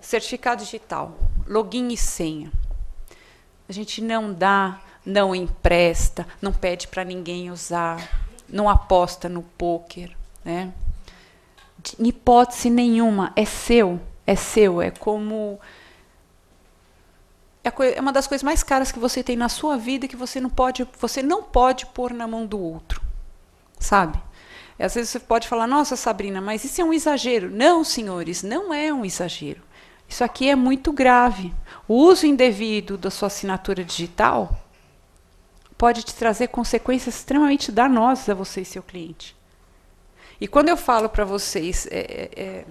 certificado digital, login e senha. A gente não dá, não empresta, não pede para ninguém usar, não aposta no poker, né? em hipótese nenhuma, é seu é seu, é como é, é uma das coisas mais caras que você tem na sua vida que você não pode, você não pode pôr na mão do outro. Sabe? Às vezes você pode falar: "Nossa, Sabrina, mas isso é um exagero". Não, senhores, não é um exagero. Isso aqui é muito grave. O uso indevido da sua assinatura digital pode te trazer consequências extremamente danosas a você e seu cliente. E quando eu falo para vocês, é, é, é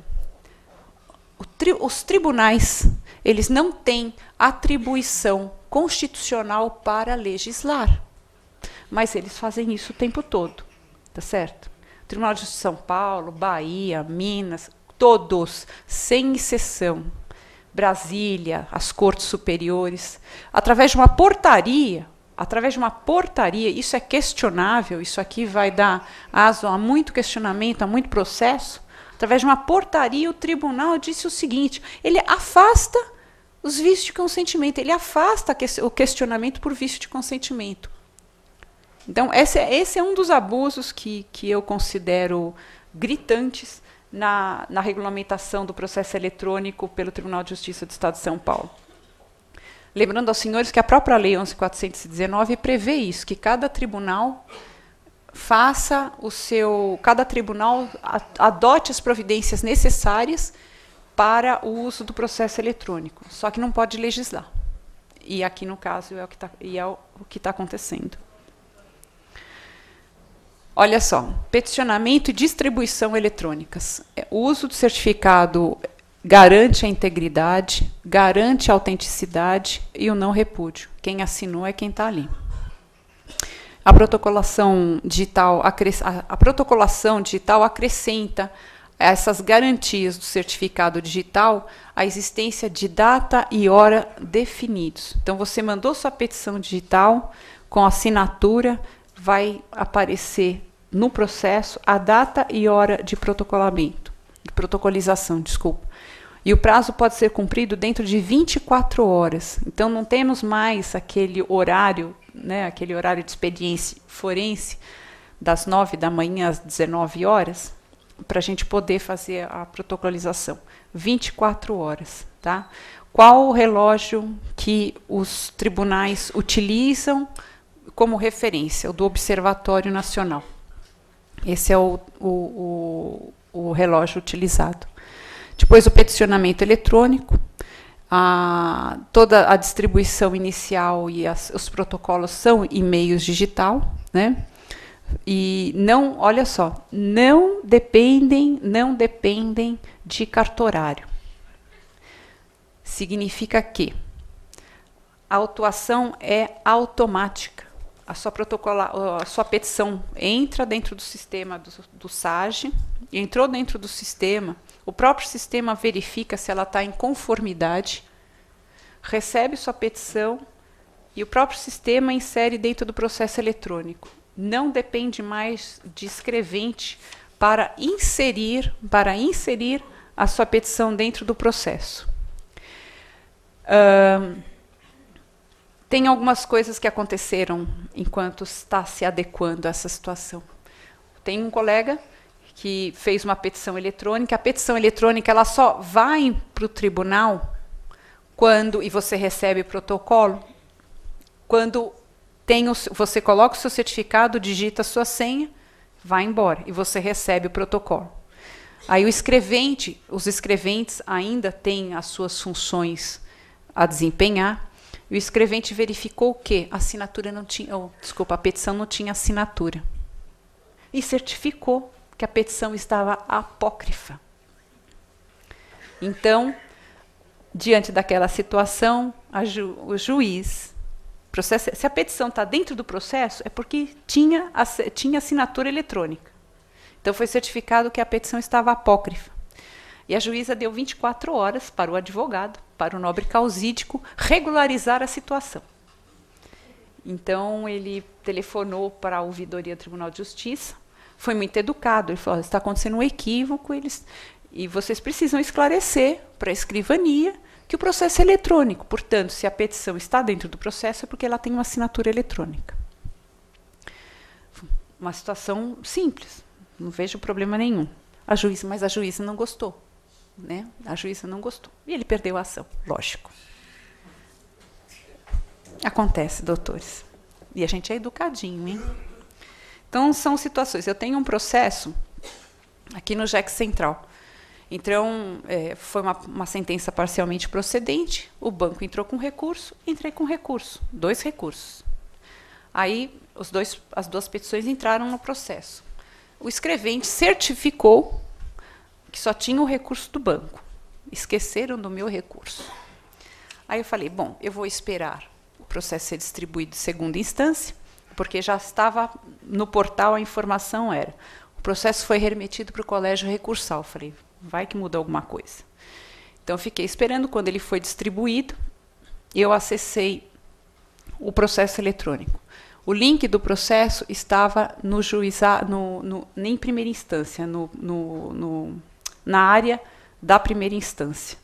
tri, os tribunais eles não têm atribuição constitucional para legislar, mas eles fazem isso o tempo todo, tá certo? O Tribunal de Justiça de São Paulo, Bahia, Minas, todos, sem exceção, Brasília, as cortes superiores, através de uma portaria, através de uma portaria, isso é questionável, isso aqui vai dar aso a muito questionamento, a muito processo, através de uma portaria, o tribunal disse o seguinte: ele afasta os vícios de consentimento, ele afasta o questionamento por vício de consentimento. Então, esse é, esse é um dos abusos que, que eu considero gritantes na, na regulamentação do processo eletrônico pelo Tribunal de Justiça do Estado de São Paulo. Lembrando aos senhores que a própria Lei 11.419 prevê isso, que cada tribunal faça o seu, cada tribunal adote as providências necessárias para o uso do processo eletrônico, só que não pode legislar. E aqui no caso é o que está é tá acontecendo. Olha só, peticionamento e distribuição eletrônicas. É, o uso do certificado garante a integridade, garante a autenticidade e o não repúdio. Quem assinou é quem está ali. A protocolação digital, a protocolação digital acrescenta essas garantias do certificado digital a existência de data e hora definidos. Então, você mandou sua petição digital com assinatura, vai aparecer no processo a data e hora de protocolamento, de protocolização, desculpa. E o prazo pode ser cumprido dentro de 24 horas. Então, não temos mais aquele horário né, aquele horário de expediência forense, das 9 da manhã às 19 horas, para a gente poder fazer a protocolização. 24 horas, tá? Qual o relógio que os tribunais utilizam como referência? O do Observatório Nacional. Esse é o, o, o, o relógio utilizado. Depois, o peticionamento eletrônico a, toda a distribuição inicial e as, os protocolos são e-mails digital, né? E não, olha só, não dependem, não dependem de cartorário. Significa que a autuação é automática. A sua, a sua petição entra dentro do sistema do, do SAGE, entrou dentro do sistema, o próprio sistema verifica se ela está em conformidade, recebe sua petição e o próprio sistema insere dentro do processo eletrônico. Não depende mais de escrevente para inserir, para inserir a sua petição dentro do processo. Uh, tem algumas coisas que aconteceram enquanto está se adequando a essa situação. Tem um colega que fez uma petição eletrônica. A petição eletrônica ela só vai para o tribunal quando e você recebe o protocolo quando tem o, você coloca o seu certificado, digita a sua senha, vai embora e você recebe o protocolo. Aí o escrevente, os escreventes ainda têm as suas funções a desempenhar. E o escrevente verificou que a assinatura não tinha, oh, desculpa, a petição não tinha assinatura. E certificou que a petição estava apócrifa. Então, diante daquela situação, ju, o juiz, processo, se a petição está dentro do processo, é porque tinha, tinha assinatura eletrônica. Então, foi certificado que a petição estava apócrifa. E a juíza deu 24 horas para o advogado, para o nobre causídico, regularizar a situação. Então, ele telefonou para a ouvidoria do Tribunal de Justiça, foi muito educado. Ele falou: está acontecendo um equívoco, eles, e vocês precisam esclarecer para a escrivania que o processo é eletrônico. Portanto, se a petição está dentro do processo, é porque ela tem uma assinatura eletrônica. Uma situação simples, não vejo problema nenhum. A juíza, mas a juíza não gostou. Né? A juíza não gostou. E ele perdeu a ação, lógico. Acontece, doutores. E a gente é educadinho, hein? Então, são situações. Eu tenho um processo aqui no JEC Central. Então, é, foi uma, uma, sentença parcialmente procedente, o banco entrou com recurso, entrei com recurso, dois recursos. Aí, os dois, as duas petições entraram no processo. O escrevente certificou que só tinha o recurso do banco. Esqueceram do meu recurso. Aí eu falei, bom, eu vou esperar o processo ser distribuído em segunda instância, porque já estava no portal a informação era. O processo foi remetido para o colégio recursal. Falei, vai que muda alguma coisa. Então fiquei esperando quando ele foi distribuído, eu acessei o processo eletrônico. O link do processo estava no juizado, no, no, nem primeira instância, no, no, no, na área da primeira instância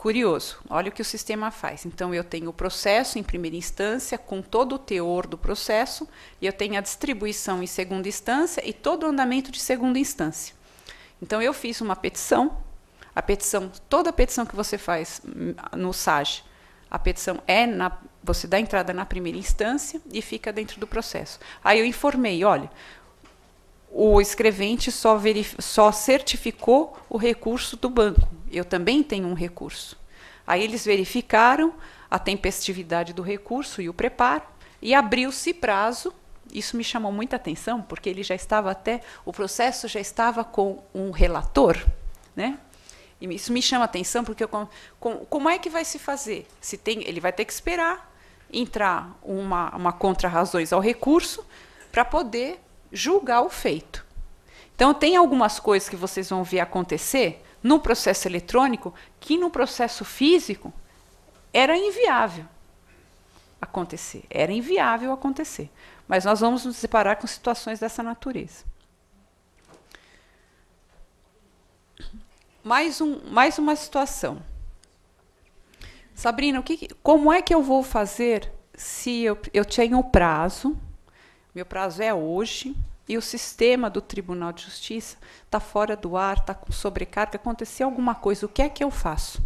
curioso. Olha o que o sistema faz. Então, eu tenho o processo em primeira instância, com todo o teor do processo, e eu tenho a distribuição em segunda instância e todo o andamento de segunda instância. Então, eu fiz uma petição. A petição, toda a petição que você faz hum, no SAGE, a petição é na. Você dá entrada na primeira instância e fica dentro do processo. Aí eu informei: olha, o escrevente só, só certificou o recurso do banco eu também tenho um recurso. Aí eles verificaram a tempestividade do recurso e o preparo, e abriu-se prazo. Isso me chamou muita atenção, porque ele já estava até. O processo já estava com um relator, né? E isso me chama atenção, porque eu, com, como é que vai se fazer? Se tem, ele vai ter que esperar entrar uma, uma contra-razões ao recurso para poder julgar o feito. Então, tem algumas coisas que vocês vão ver acontecer no processo eletrônico que no processo físico era inviável acontecer. Era inviável acontecer. Mas nós vamos nos deparar com situações dessa natureza. Mais, um, mais uma situação. Sabrina, que, como é que eu vou fazer se eu, eu tenho um prazo? Meu prazo é hoje, e o sistema do Tribunal de Justiça está fora do ar, está com sobrecarga. Aconteceu alguma coisa, o que é que eu faço?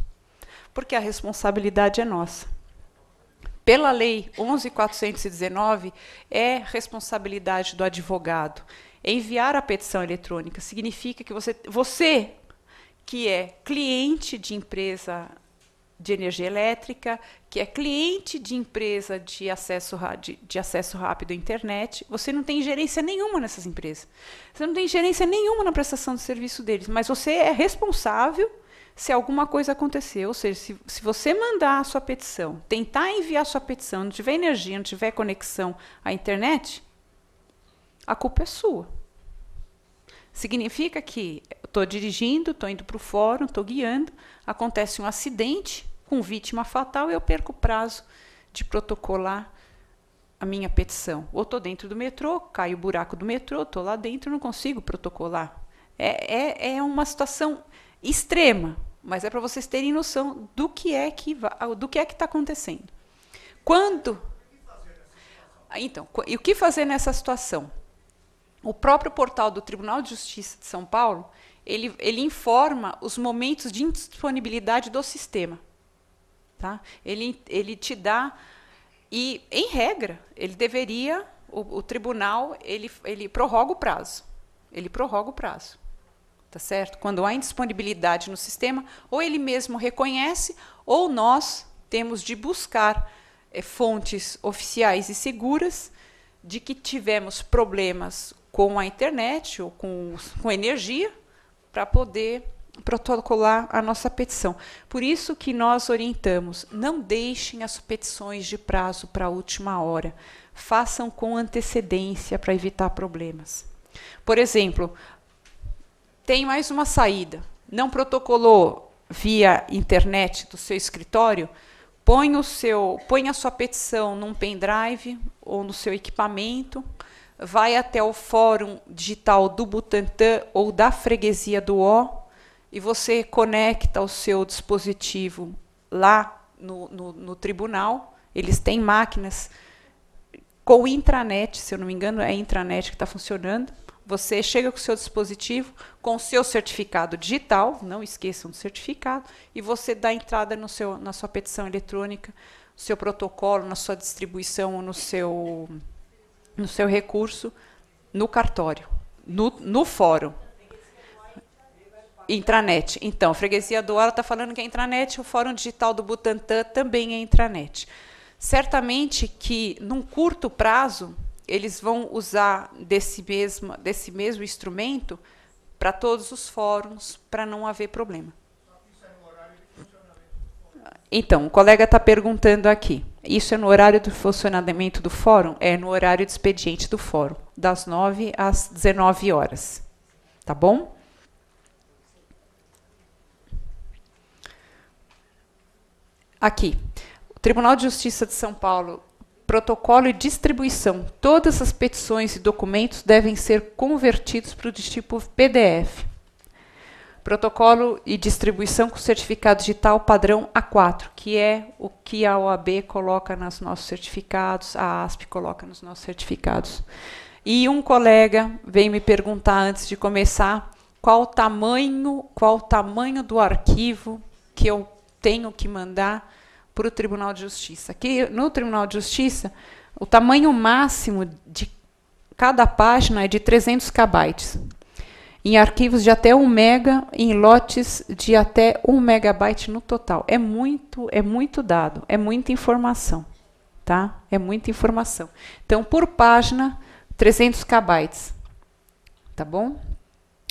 Porque a responsabilidade é nossa. Pela lei 11.419, é responsabilidade do advogado enviar a petição eletrônica significa que você, você que é cliente de empresa de energia elétrica, que é cliente de empresa de acesso, de, de acesso rápido à internet, você não tem gerência nenhuma nessas empresas. Você não tem gerência nenhuma na prestação de serviço deles, mas você é responsável se alguma coisa acontecer. Ou seja, se, se você mandar a sua petição, tentar enviar a sua petição, não tiver energia, não tiver conexão à internet, a culpa é sua. Significa que estou dirigindo, estou indo para o fórum, estou guiando, acontece um acidente com vítima fatal, eu perco o prazo de protocolar a minha petição. Ou estou dentro do metrô, cai o buraco do metrô, estou lá dentro, não consigo protocolar. É, é, é uma situação extrema, mas é para vocês terem noção do que é que ah, do que é que está acontecendo. Quando então, e o que fazer nessa situação? O próprio portal do Tribunal de Justiça de São Paulo ele, ele informa os momentos de indisponibilidade do sistema. Tá? Ele, ele te dá, e em regra, ele deveria, o, o tribunal, ele, ele prorroga o prazo. Ele prorroga o prazo. Tá certo? Quando há indisponibilidade no sistema, ou ele mesmo reconhece, ou nós temos de buscar é, fontes oficiais e seguras de que tivemos problemas com a internet ou com, com energia, para poder protocolar a nossa petição. Por isso que nós orientamos, não deixem as petições de prazo para a última hora. Façam com antecedência para evitar problemas. Por exemplo, tem mais uma saída. Não protocolou via internet do seu escritório? Põe, o seu, põe a sua petição num pendrive ou no seu equipamento vai até o fórum digital do Butantan ou da freguesia do O e você conecta o seu dispositivo lá no, no, no tribunal. Eles têm máquinas com intranet, se eu não me engano, é intranet que está funcionando. Você chega com o seu dispositivo, com o seu certificado digital, não esqueçam do certificado, e você dá entrada no seu, na sua petição eletrônica, no seu protocolo, na sua distribuição, no seu no seu recurso no cartório, no, no fórum. Intranet. Então, a Freguesia do Ouro está falando que é intranet, o Fórum Digital do Butantan também é intranet. Certamente que, num curto prazo, eles vão usar desse mesmo, desse mesmo instrumento para todos os fóruns, para não haver problema. Então, o colega está perguntando aqui. Isso é no horário do funcionamento do fórum? É no horário de expediente do fórum, das 9 às 19 horas. Tá bom? Aqui. O Tribunal de Justiça de São Paulo, protocolo e distribuição. Todas as petições e documentos devem ser convertidos para o tipo PDF protocolo e distribuição com certificado digital padrão A4, que é o que a OAB coloca nos nossos certificados, a ASP coloca nos nossos certificados. E um colega veio me perguntar antes de começar qual o tamanho, qual o tamanho do arquivo que eu tenho que mandar para o Tribunal de Justiça. Aqui no Tribunal de Justiça, o tamanho máximo de cada página é de 300 KB em arquivos de até 1 mega, em lotes de até 1 megabyte no total. É muito, é muito dado, é muita informação, tá? É muita informação. Então, por página, 300 KB, tá bom?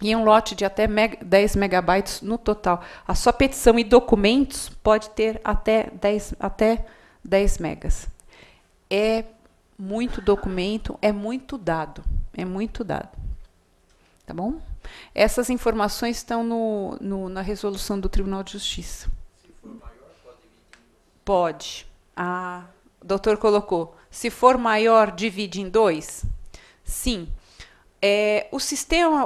E um lote de até 10 megabytes no total. A sua petição e documentos pode ter até 10, até 10 megas. É muito documento, é muito dado, é muito dado. Tá bom? Essas informações estão no, no, na resolução do Tribunal de Justiça. Se for maior, pode dividir? Pode. Ah, o doutor colocou. Se for maior, divide em dois? Sim. É, o sistema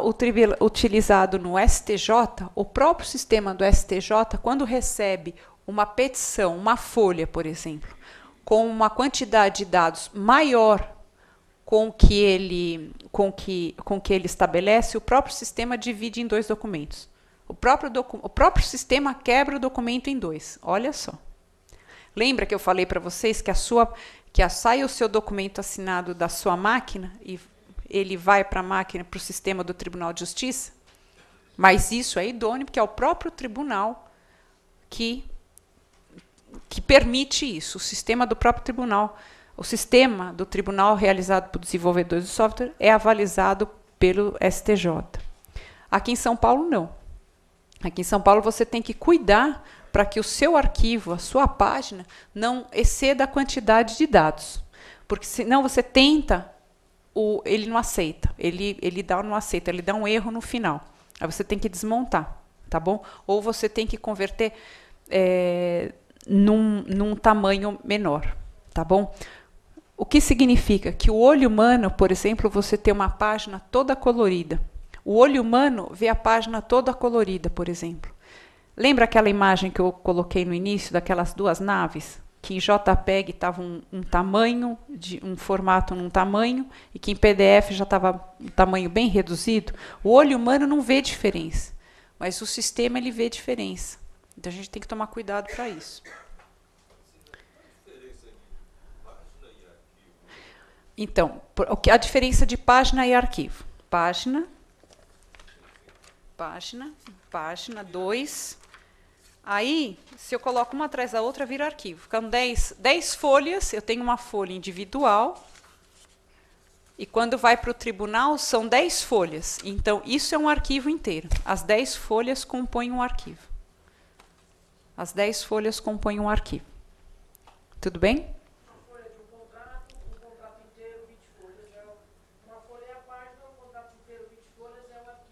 utilizado no STJ, o próprio sistema do STJ, quando recebe uma petição, uma folha, por exemplo, com uma quantidade de dados maior com que ele com que, com que ele estabelece, o próprio sistema divide em dois documentos. O próprio, docu o próprio sistema quebra o documento em dois. Olha só. Lembra que eu falei para vocês que a sua que a, sai o seu documento assinado da sua máquina e ele vai para a máquina para o sistema do Tribunal de Justiça? Mas isso é idôneo porque é o próprio tribunal que que permite isso, o sistema do próprio tribunal o sistema do tribunal realizado por desenvolvedores de software é avalizado pelo STJ. Aqui em São Paulo, não. Aqui em São Paulo, você tem que cuidar para que o seu arquivo, a sua página, não exceda a quantidade de dados. Porque senão você tenta, o, ele não aceita. Ele, ele dá não aceita, ele dá um erro no final. Aí você tem que desmontar, tá bom? Ou você tem que converter é, num, num tamanho menor, tá bom? O que significa que o olho humano, por exemplo, você tem uma página toda colorida. O olho humano vê a página toda colorida, por exemplo. Lembra aquela imagem que eu coloquei no início daquelas duas naves? Que em JPEG estava um, um, tamanho, de um formato num tamanho, e que em PDF já estava um tamanho bem reduzido. O olho humano não vê diferença, mas o sistema ele vê diferença. Então a gente tem que tomar cuidado para isso. Então, a diferença de página e arquivo. Página, página, página, 2. Aí, se eu coloco uma atrás da outra, vira arquivo. Ficam 10 folhas, eu tenho uma folha individual. E quando vai para o tribunal, são 10 folhas. Então, isso é um arquivo inteiro. As 10 folhas compõem um arquivo. As 10 folhas compõem um arquivo. Tudo bem?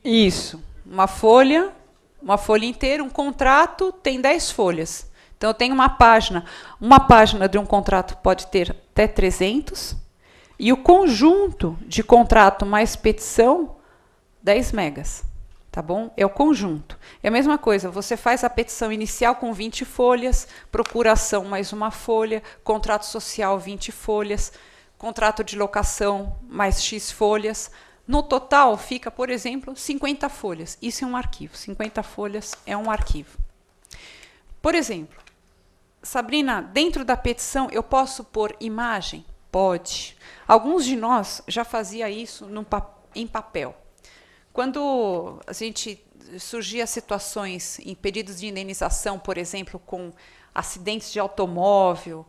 Isso. Uma folha, uma folha inteira, um contrato tem 10 folhas. Então eu tenho uma página. Uma página de um contrato pode ter até 300 e o conjunto de contrato mais petição 10 megas. Tá bom? É o conjunto. É a mesma coisa, você faz a petição inicial com 20 folhas, procuração mais uma folha, contrato social 20 folhas, contrato de locação mais X folhas, no total, fica, por exemplo, 50 folhas. Isso é um arquivo. 50 folhas é um arquivo. Por exemplo, Sabrina, dentro da petição eu posso pôr imagem? Pode. Alguns de nós já fazia isso em papel. Quando a gente surgia situações em pedidos de indenização, por exemplo, com acidentes de automóvel,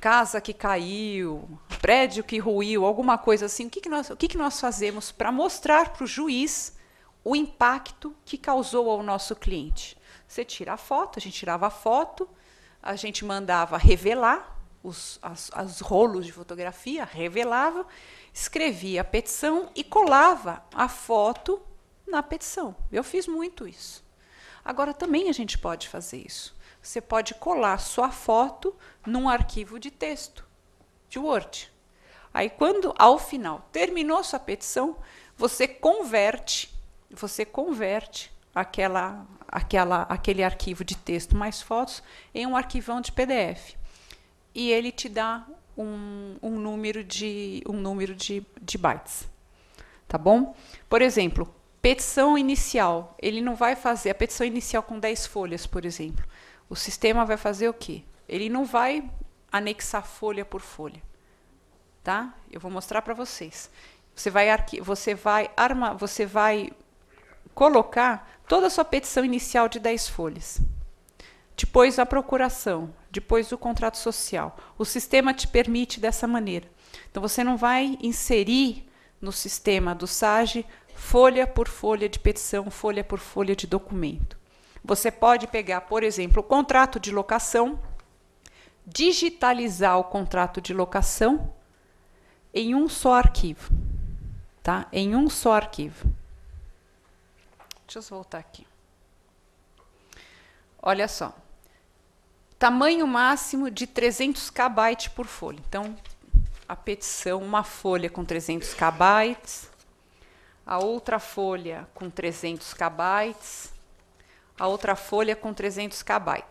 casa que caiu, prédio que ruiu, alguma coisa assim, o que, que, nós, o que, que nós fazemos para mostrar para o juiz o impacto que causou ao nosso cliente? Você tira a foto, a gente tirava a foto, a gente mandava revelar os as, as rolos de fotografia, revelava, escrevia a petição e colava a foto na petição. Eu fiz muito isso. Agora também a gente pode fazer isso você pode colar sua foto num arquivo de texto de Word. Aí, quando ao final terminou sua petição, você converte, você converte aquela, aquela, aquele arquivo de texto mais fotos em um arquivão de PDF. E ele te dá um, um número de um número de, de bytes, tá bom? Por exemplo, petição inicial, ele não vai fazer a petição inicial com 10 folhas, por exemplo. O sistema vai fazer o quê? Ele não vai anexar folha por folha, tá? Eu vou mostrar para vocês. Você vai você vai arma, você vai colocar toda a sua petição inicial de 10 folhas. Depois a procuração, depois o contrato social. O sistema te permite dessa maneira. Então você não vai inserir no sistema do SAGE folha por folha de petição, folha por folha de documento. Você pode pegar, por exemplo, o contrato de locação, digitalizar o contrato de locação em um só arquivo, tá? Em um só arquivo. Deixa eu voltar aqui. Olha só. Tamanho máximo de 300 KB por folha. Então, a petição, uma folha com 300 KB, a outra folha com 300 KB, a outra folha com 300 KB.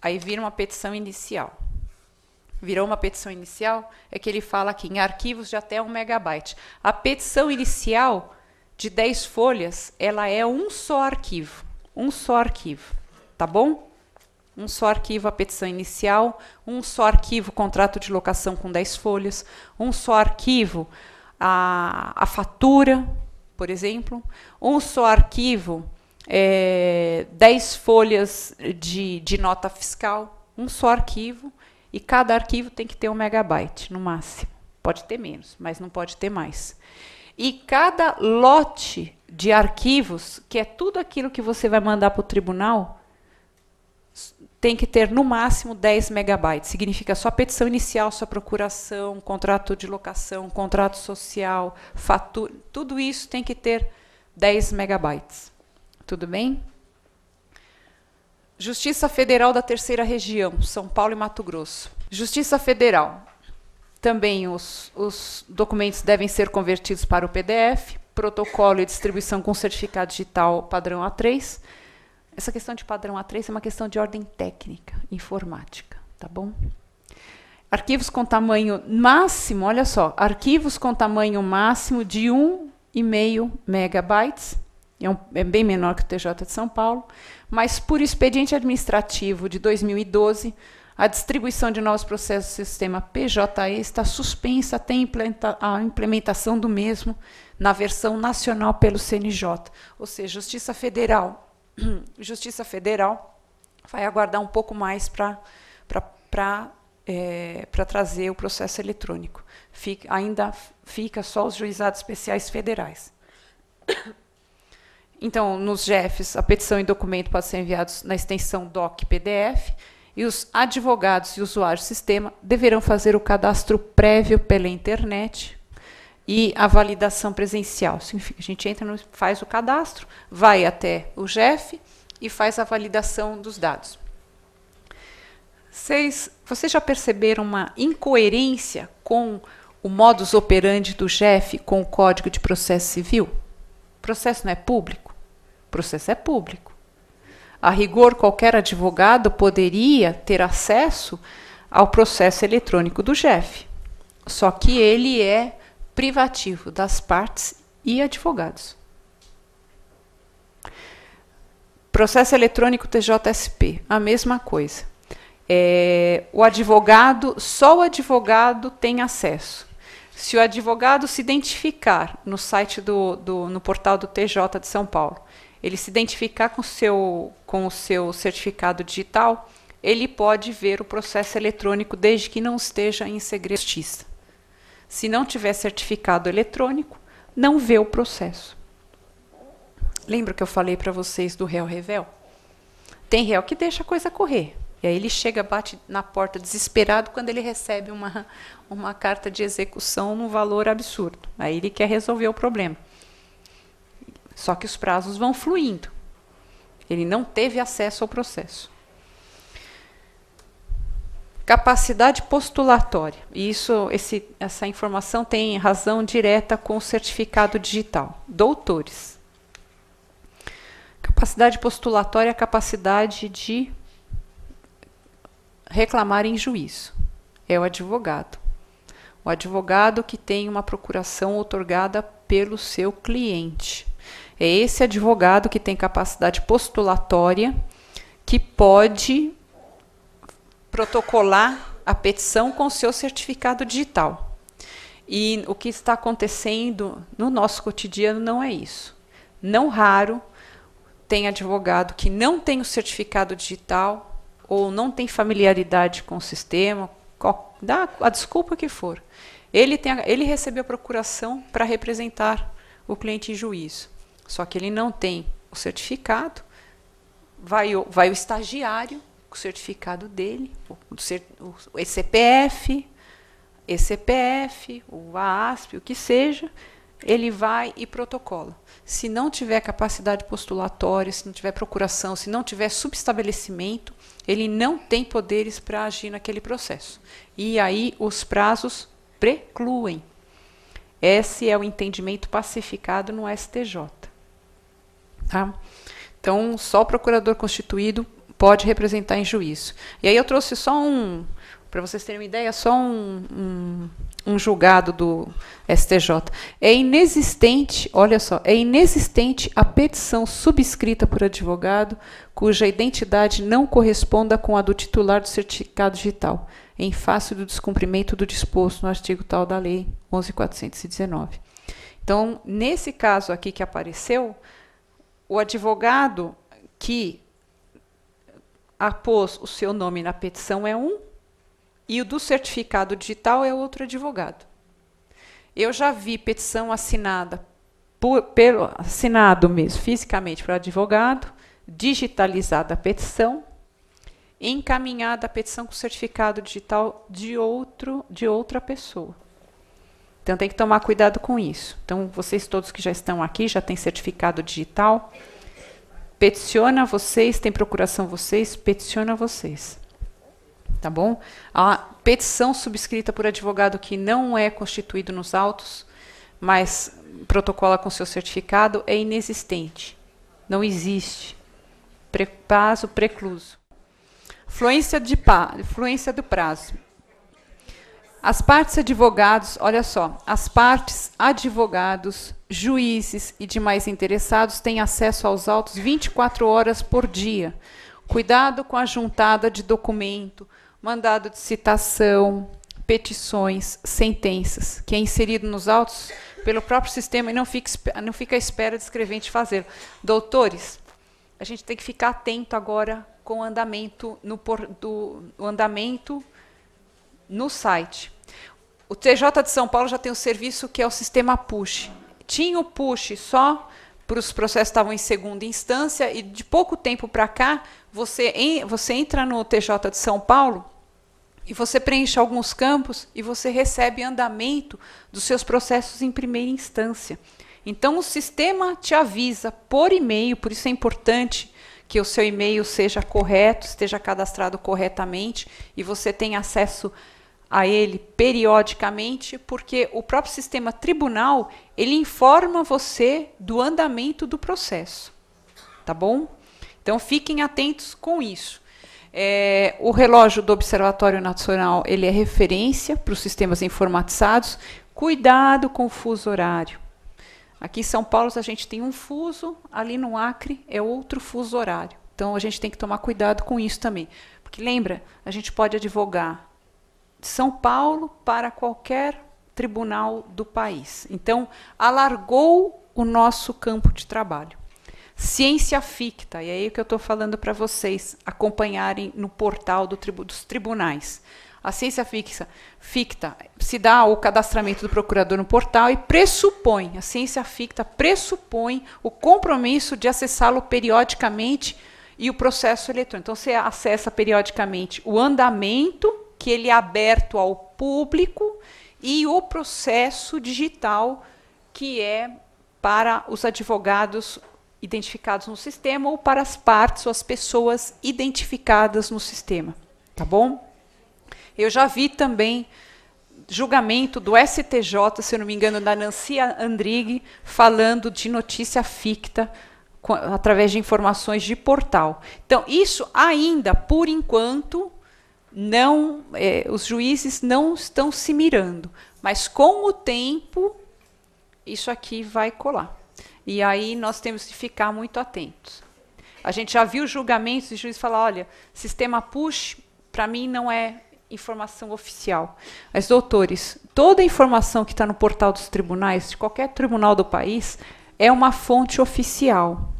Aí vira uma petição inicial. Virou uma petição inicial é que ele fala aqui em arquivos de até 1 megabyte. A petição inicial de 10 folhas, ela é um só arquivo, um só arquivo, tá bom? um só arquivo a petição inicial, um só arquivo contrato de locação com 10 folhas, um só arquivo a, a fatura, por exemplo, um só arquivo, é, 10 folhas de, de nota fiscal, um só arquivo, e cada arquivo tem que ter um megabyte, no máximo. Pode ter menos, mas não pode ter mais. E cada lote de arquivos, que é tudo aquilo que você vai mandar para o tribunal, tem que ter no máximo 10 megabytes. Significa sua petição inicial, sua procuração, contrato de locação, contrato social, fatura, tudo isso tem que ter 10 megabytes. Tudo bem? Justiça Federal da Terceira Região, São Paulo e Mato Grosso. Justiça Federal. Também os, os documentos devem ser convertidos para o PDF, protocolo e distribuição com certificado digital padrão A3 essa questão de padrão A3 é uma questão de ordem técnica, informática, tá bom? Arquivos com tamanho máximo, olha só, arquivos com tamanho máximo de 1,5 megabytes, é, um, é bem menor que o TJ de São Paulo, mas por expediente administrativo de 2012, a distribuição de novos processos do sistema PJE está suspensa até a implementação do mesmo na versão nacional pelo CNJ, ou seja, Justiça Federal Justiça Federal vai aguardar um pouco mais para é, para trazer o processo eletrônico. Fica, ainda fica só os juizados especiais federais. Então, nos GEFs, a petição e documento podem ser enviados na extensão DOC-PDF e os advogados e usuários do sistema deverão fazer o cadastro prévio pela internet e a validação presencial. Significa a gente entra, no, faz o cadastro, vai até o GEF e faz a validação dos dados. vocês já perceberam uma incoerência com o modus operandi do GEF com o Código de Processo Civil? O processo não é público? O processo é público. A rigor, qualquer advogado poderia ter acesso ao processo eletrônico do GEF. Só que ele é privativo das partes e advogados. Processo eletrônico TJSP, a mesma coisa. É, o advogado, só o advogado tem acesso. Se o advogado se identificar no site do, do no portal do TJ de São Paulo, ele se identificar com, seu, com o seu certificado digital, ele pode ver o processo eletrônico desde que não esteja em segredo justiça. Se não tiver certificado eletrônico, não vê o processo. Lembra que eu falei para vocês do réu revel? Tem réu que deixa a coisa correr. E aí ele chega, bate na porta desesperado quando ele recebe uma, uma carta de execução num valor absurdo. Aí ele quer resolver o problema. Só que os prazos vão fluindo. Ele não teve acesso ao processo. Capacidade postulatória. Isso, esse, essa informação tem razão direta com o certificado digital. Doutores. Capacidade postulatória é a capacidade de reclamar em juízo. É o advogado. O advogado que tem uma procuração otorgada pelo seu cliente. É esse advogado que tem capacidade postulatória que pode protocolar a petição com seu certificado digital. E o que está acontecendo no nosso cotidiano não é isso. Não raro tem advogado que não tem o certificado digital ou não tem familiaridade com o sistema, dá a desculpa que for. Ele, tem a, ele recebeu a procuração para representar o cliente em juízo. Só que ele não tem o certificado, vai o, vai o estagiário o certificado dele, o ECPF, o AASP, o que seja, ele vai e protocola. Se não tiver capacidade postulatória, se não tiver procuração, se não tiver subestabelecimento, ele não tem poderes para agir naquele processo. E aí os prazos precluem. Esse é o entendimento pacificado no STJ. Tá? Então, só o procurador constituído pode representar em juízo. E aí eu trouxe só um, para vocês terem uma ideia, só um, um, um, julgado do STJ. É inexistente, olha só, é inexistente a petição subscrita por advogado cuja identidade não corresponda com a do titular do certificado digital, em face do descumprimento do disposto no artigo tal da Lei 11.419. Então, nesse caso aqui que apareceu, o advogado que Após o seu nome na petição é um e o do certificado digital é outro advogado. Eu já vi petição assinada por, pelo assinado mesmo fisicamente para advogado, digitalizada a petição, encaminhada a petição com certificado digital de outro de outra pessoa. Então tem que tomar cuidado com isso. Então vocês todos que já estão aqui já têm certificado digital. Peticiona vocês, tem procuração vocês, peticiona vocês. Tá bom? A petição subscrita por advogado que não é constituído nos autos, mas protocola com seu certificado, é inexistente. Não existe. Pre prazo precluso. Fluência, de pa, fluência do prazo. As partes advogados, olha só, as partes advogados, juízes e demais interessados têm acesso aos autos 24 horas por dia. Cuidado com a juntada de documento, mandado de citação, petições, sentenças, que é inserido nos autos pelo próprio sistema e não fica, não fica à espera de escrevente fazê-lo. Doutores, a gente tem que ficar atento agora com o andamento no, do, o andamento no site. O TJ de São Paulo já tem um serviço que é o sistema push. Tinha o push só para os processos que estavam em segunda instância e de pouco tempo para cá você, você entra no TJ de São Paulo e você preenche alguns campos e você recebe andamento dos seus processos em primeira instância. Então o sistema te avisa por e-mail, por isso é importante que o seu e-mail seja correto, esteja cadastrado corretamente e você tenha acesso a ele periodicamente, porque o próprio sistema tribunal, ele informa você do andamento do processo. Tá bom? Então fiquem atentos com isso. É, o relógio do Observatório Nacional ele é referência para os sistemas informatizados. Cuidado com o fuso horário. Aqui em São Paulo a gente tem um fuso, ali no Acre é outro fuso horário. Então a gente tem que tomar cuidado com isso também. Porque lembra, a gente pode advogar de São Paulo para qualquer tribunal do país. Então, alargou o nosso campo de trabalho. Ciência ficta, e é aí que eu estou falando para vocês acompanharem no portal do tribu dos tribunais. A ciência fixa, ficta se dá o cadastramento do procurador no portal e pressupõe, a ciência ficta pressupõe o compromisso de acessá-lo periodicamente e o processo eletrônico. Então, você acessa periodicamente o andamento que ele é aberto ao público e o processo digital que é para os advogados identificados no sistema ou para as partes ou as pessoas identificadas no sistema, tá bom? Eu já vi também julgamento do STJ, se eu não me engano, da Nancy Andrighi, falando de notícia ficta através de informações de portal. Então, isso ainda, por enquanto, não, é, os juízes não estão se mirando, mas com o tempo isso aqui vai colar. E aí nós temos que ficar muito atentos. A gente já viu julgamentos de juiz falar, olha, sistema push para mim não é informação oficial. Mas doutores, toda a informação que está no portal dos tribunais de qualquer tribunal do país é uma fonte oficial.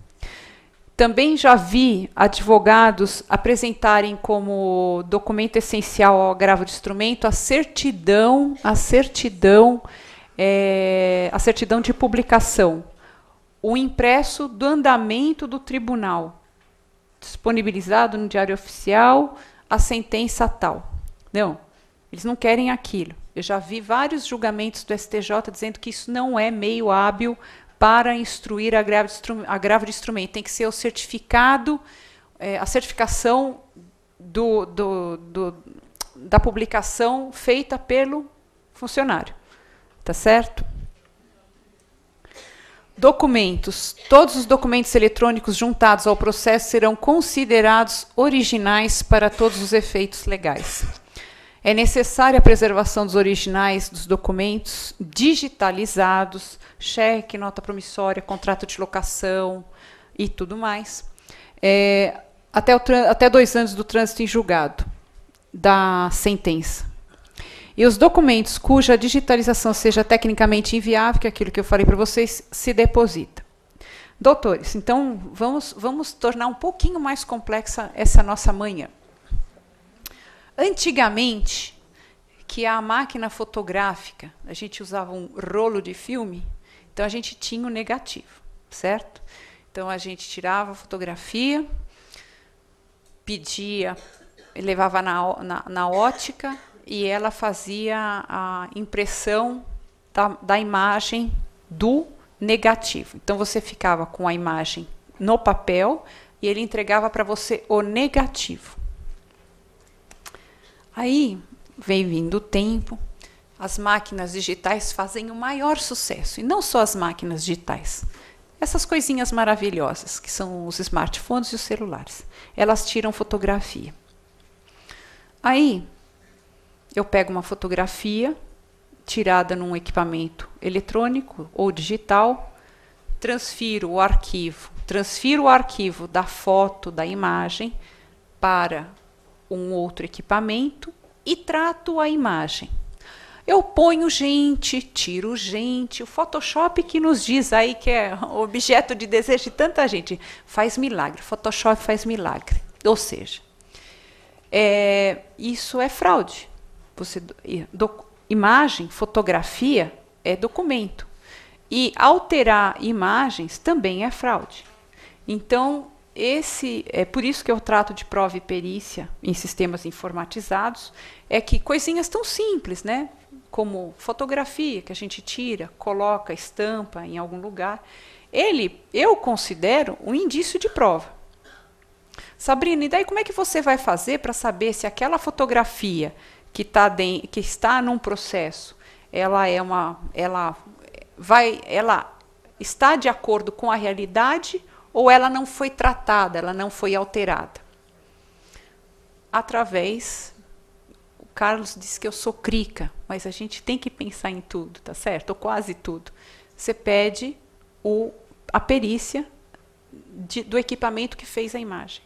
Também já vi advogados apresentarem como documento essencial ao agravo de instrumento a certidão, a certidão, é, a certidão de publicação, o impresso do andamento do tribunal, disponibilizado no diário oficial, a sentença tal. Não, eles não querem aquilo. Eu já vi vários julgamentos do STJ dizendo que isso não é meio hábil para instruir a grava de, instru a de instrumento. Tem que ser o certificado, é, a certificação do, do, do, da publicação feita pelo funcionário. Tá certo? Documentos. Todos os documentos eletrônicos juntados ao processo serão considerados originais para todos os efeitos legais. É necessária a preservação dos originais dos documentos digitalizados, cheque, nota promissória, contrato de locação e tudo mais, é, até, o, até dois anos do trânsito em julgado da sentença. E os documentos cuja digitalização seja tecnicamente inviável, que é aquilo que eu falei para vocês, se deposita. Doutores, então vamos, vamos tornar um pouquinho mais complexa essa nossa manhã. Antigamente, que a máquina fotográfica, a gente usava um rolo de filme, então a gente tinha o negativo, certo? Então a gente tirava a fotografia, pedia, levava na, na, na ótica e ela fazia a impressão da, da imagem do negativo. Então você ficava com a imagem no papel e ele entregava para você o negativo. Aí vem vindo o tempo, as máquinas digitais fazem o maior sucesso, e não só as máquinas digitais. Essas coisinhas maravilhosas, que são os smartphones e os celulares, elas tiram fotografia. Aí, eu pego uma fotografia tirada num equipamento eletrônico ou digital, transfiro o arquivo, transfiro o arquivo da foto, da imagem, para um outro equipamento e trato a imagem. Eu ponho gente, tiro gente, o Photoshop que nos diz aí que é objeto de desejo de tanta gente, faz milagre. Photoshop faz milagre. Ou seja, é, isso é fraude. Você do, imagem, fotografia é documento. E alterar imagens também é fraude. Então, esse é por isso que eu trato de prova e perícia em sistemas informatizados, é que coisinhas tão simples, né, como fotografia que a gente tira, coloca, estampa em algum lugar, ele eu considero um indício de prova. Sabrina, e daí como é que você vai fazer para saber se aquela fotografia que, tá que está num processo, ela é uma, ela vai, ela está de acordo com a realidade ou ela não foi tratada, ela não foi alterada. Através, o Carlos disse que eu sou crica, mas a gente tem que pensar em tudo, tá certo? Ou quase tudo. Você pede o, a perícia de, do equipamento que fez a imagem,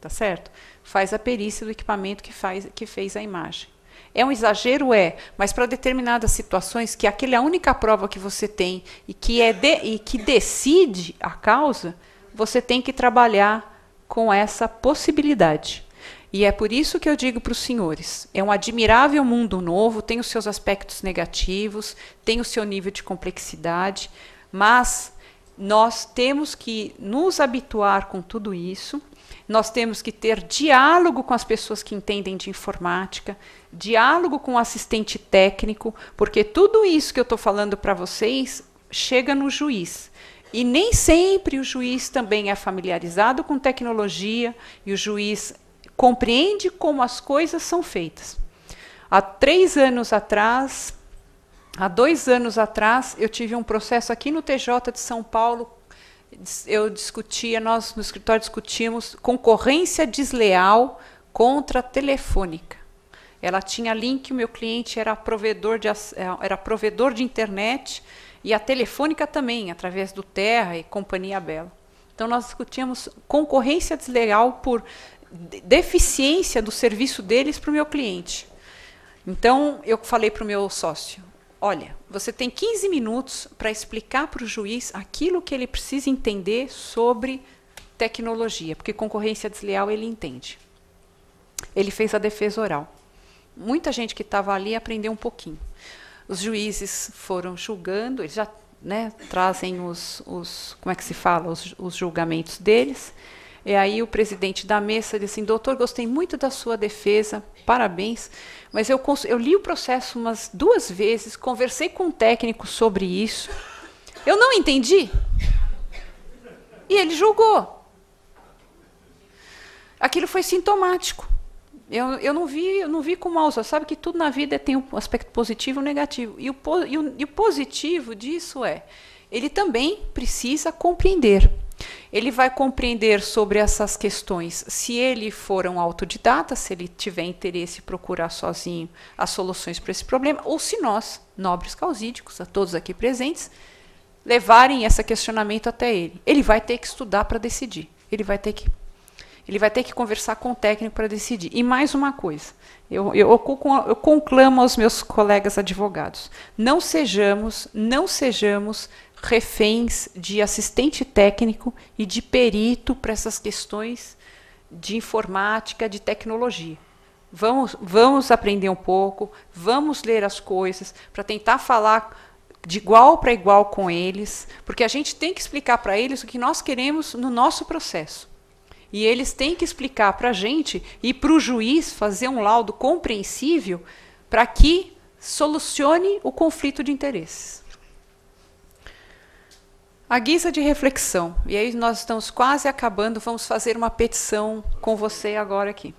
tá certo? Faz a perícia do equipamento que, faz, que fez a imagem. É um exagero? É, mas para determinadas situações que aquele é a única prova que você tem e que, é de, e que decide a causa, você tem que trabalhar com essa possibilidade. E é por isso que eu digo para os senhores: é um admirável mundo novo, tem os seus aspectos negativos, tem o seu nível de complexidade, mas nós temos que nos habituar com tudo isso nós temos que ter diálogo com as pessoas que entendem de informática, diálogo com o assistente técnico, porque tudo isso que eu estou falando para vocês chega no juiz. E nem sempre o juiz também é familiarizado com tecnologia e o juiz compreende como as coisas são feitas. Há três anos atrás, há dois anos atrás, eu tive um processo aqui no TJ de São Paulo eu discutia, nós no escritório discutimos concorrência desleal contra a telefônica. Ela tinha link, o meu cliente era provedor de, é, era provedor de internet e a telefônica também, através do Terra e Companhia Bela. Então nós discutíamos concorrência desleal por deficiência do serviço deles para o meu cliente. Então eu falei para o meu sócio, olha, você tem 15 minutos para explicar para o juiz aquilo que ele precisa entender sobre tecnologia, porque concorrência desleal ele entende. Ele fez a defesa oral. Muita gente que estava ali aprendeu um pouquinho. Os juízes foram julgando, eles já né, trazem os, os, como é que se fala, os, os julgamentos deles. E aí o presidente da mesa disse assim, doutor, gostei muito da sua defesa, parabéns, mas eu, eu li o processo umas duas vezes, conversei com um técnico sobre isso, eu não entendi. E ele julgou. Aquilo foi sintomático. Eu, eu não vi, eu não vi com maus. Sabe que tudo na vida é, tem um aspecto positivo e um negativo. E o, e, o, e o positivo disso é, ele também precisa compreender. Ele vai compreender sobre essas questões se ele for um autodidata, se ele tiver interesse em procurar sozinho as soluções para esse problema, ou se nós, nobres causídicos, a todos aqui presentes, levarem esse questionamento até ele. Ele vai ter que estudar para decidir. Ele vai ter que ele vai ter que conversar com o técnico para decidir. E mais uma coisa, eu, eu, eu conclamo aos meus colegas advogados: não sejamos, não sejamos reféns de assistente técnico e de perito para essas questões de informática, de tecnologia. Vamos, vamos aprender um pouco, vamos ler as coisas para tentar falar de igual para igual com eles, porque a gente tem que explicar para eles o que nós queremos no nosso processo. E eles têm que explicar para a gente e para o juiz fazer um laudo compreensível para que solucione o conflito de interesses. A guisa de reflexão. E aí nós estamos quase acabando, vamos fazer uma petição com você agora aqui.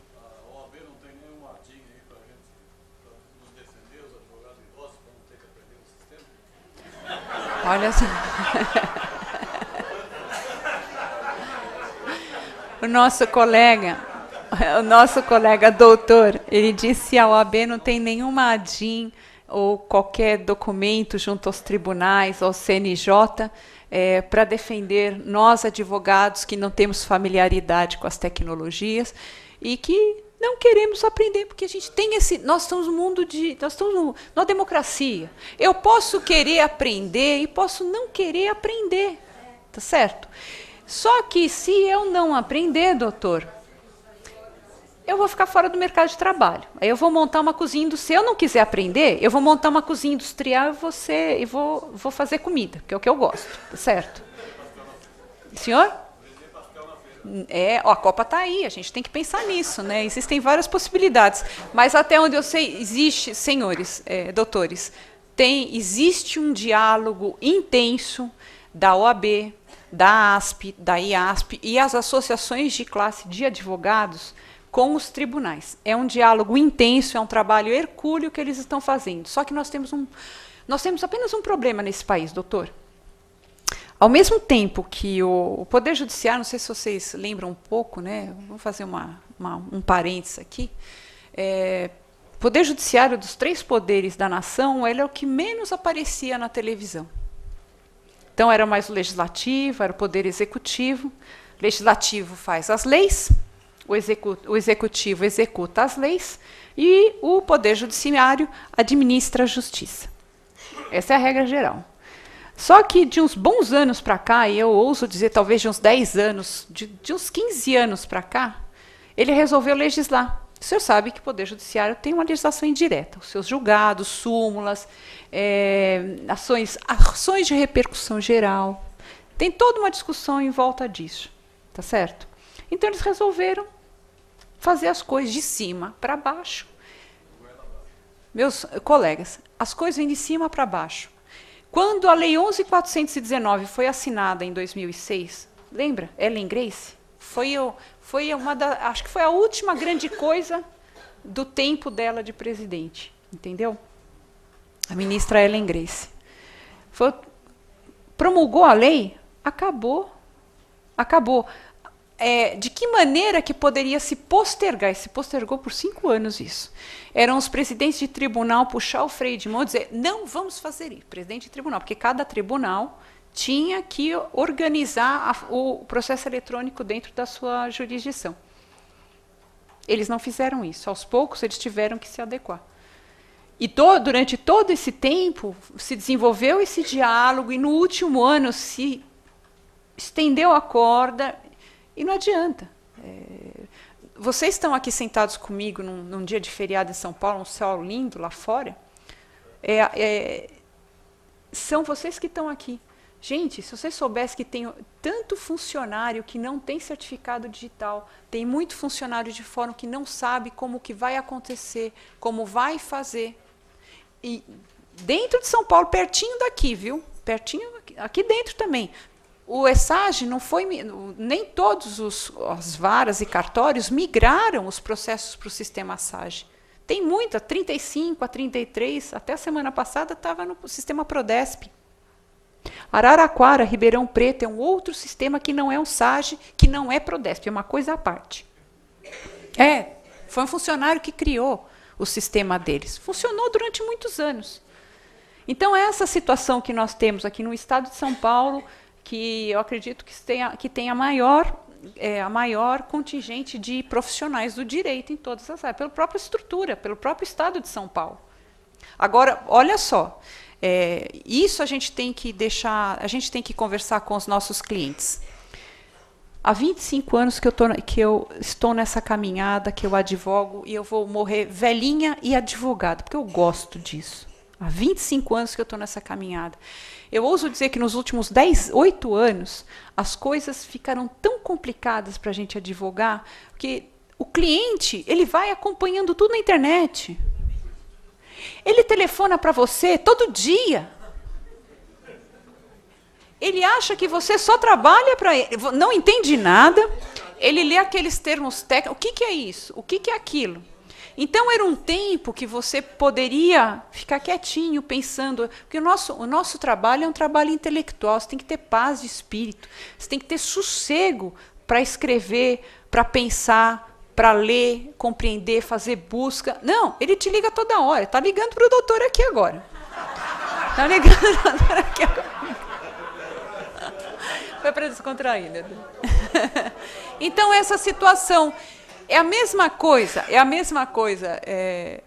Olha só. O nosso colega, o nosso colega doutor, ele disse a OAB não tem nenhuma ADIM ou qualquer documento junto aos tribunais, ao CNJ, é, para defender nós, advogados, que não temos familiaridade com as tecnologias e que não queremos aprender, porque a gente tem esse. Nós estamos no mundo de. Nós estamos na democracia. Eu posso querer aprender e posso não querer aprender. Tá certo? Só que se eu não aprender, doutor, eu vou ficar fora do mercado de trabalho. Aí eu vou montar uma cozinha industrial. Se eu não quiser aprender, eu vou montar uma cozinha industrial e, você, e vou, vou fazer comida, que é o que eu gosto, tá certo? Senhor? É, ó, a Copa está aí, a gente tem que pensar nisso, né? Existem várias possibilidades. Mas até onde eu sei, existe, senhores, é, doutores, tem, existe um diálogo intenso da OAB, da ASP, da IASP e as associações de classe de advogados com os tribunais. É um diálogo intenso, é um trabalho hercúleo que eles estão fazendo. Só que nós temos, um, nós temos apenas um problema nesse país, doutor. Ao mesmo tempo que o, o Poder Judiciário, não sei se vocês lembram um pouco, né? Vou fazer uma, uma, um parênteses aqui. É, Poder Judiciário dos três poderes da nação, ele é o que menos aparecia na televisão. Então era mais o legislativo, era o poder executivo. legislativo faz as leis, o, execu o executivo executa as leis e o poder judiciário administra a justiça. Essa é a regra geral. Só que de uns bons anos para cá, e eu ouso dizer talvez de uns 10 anos, de, de uns 15 anos para cá, ele resolveu legislar. O senhor sabe que o Poder Judiciário tem uma legislação indireta. Os seus julgados, súmulas, é, ações, ações de repercussão geral. Tem toda uma discussão em volta disso. Tá certo? Então eles resolveram fazer as coisas de cima para baixo. Meus colegas, as coisas vêm de cima para baixo. Quando a Lei 11.419 foi assinada em 2006, lembra? Ellen Grace? Foi, foi uma da, acho que foi a última grande coisa do tempo dela de presidente, entendeu? A ministra Ellen Grace. Foi, promulgou a lei, acabou. Acabou é, de que maneira que poderia se postergar, e se postergou por cinco anos isso. Eram os presidentes de tribunal puxar o freio de mão e dizer, não vamos fazer isso, presidente de tribunal, porque cada tribunal tinha que organizar a, o processo eletrônico dentro da sua jurisdição. Eles não fizeram isso. Aos poucos, eles tiveram que se adequar. E to, durante todo esse tempo, se desenvolveu esse diálogo, e no último ano se estendeu a corda e não adianta. É, vocês estão aqui sentados comigo num, num, dia de feriado em São Paulo, um céu lindo lá fora. É, é, são vocês que estão aqui. Gente, se vocês soubessem que tem tanto funcionário que não tem certificado digital, tem muito funcionário de fórum que não sabe como que vai acontecer, como vai fazer. E dentro de São Paulo, pertinho daqui, viu? Pertinho aqui dentro também o ESAG não foi. Nem todos os as varas e cartórios migraram os processos para o sistema SAG. Tem muita, 35 a 33, até a semana passada estava no sistema PRODESP. Araraquara, Ribeirão Preto é um outro sistema que não é um SAGE, que não é PRODESP, é uma coisa à parte. É, foi um funcionário que criou o sistema deles. Funcionou durante muitos anos. Então, essa situação que nós temos aqui no estado de São Paulo, que eu acredito que tenha, que tenha maior é, a maior contingente de profissionais do direito em todas as áreas, pela própria estrutura, pelo próprio Estado de São Paulo. Agora, olha só, é, isso a gente tem que deixar, a gente tem que conversar com os nossos clientes. Há 25 anos que eu, tô, que eu estou nessa caminhada, que eu advogo, e eu vou morrer velhinha e advogada, porque eu gosto disso. Há 25 anos que eu estou nessa caminhada. Eu ouso dizer que nos últimos 10, 8 anos, as coisas ficaram tão complicadas para a gente advogar, que o cliente ele vai acompanhando tudo na internet. Ele telefona para você todo dia. Ele acha que você só trabalha para ele, não entende nada. Ele lê aqueles termos técnicos. O que, que é isso? O que, que é aquilo? Então era um tempo que você poderia ficar quietinho, pensando, porque o nosso, o nosso trabalho é um trabalho intelectual, você tem que ter paz de espírito, você tem que ter sossego para escrever, para pensar, para ler, compreender, fazer busca. Não, ele te liga toda hora, tá ligando para o doutor aqui agora. Tá ligando para o doutor aqui agora. Foi para descontrair, né? Então, essa situação é a mesma coisa, é a mesma coisa é,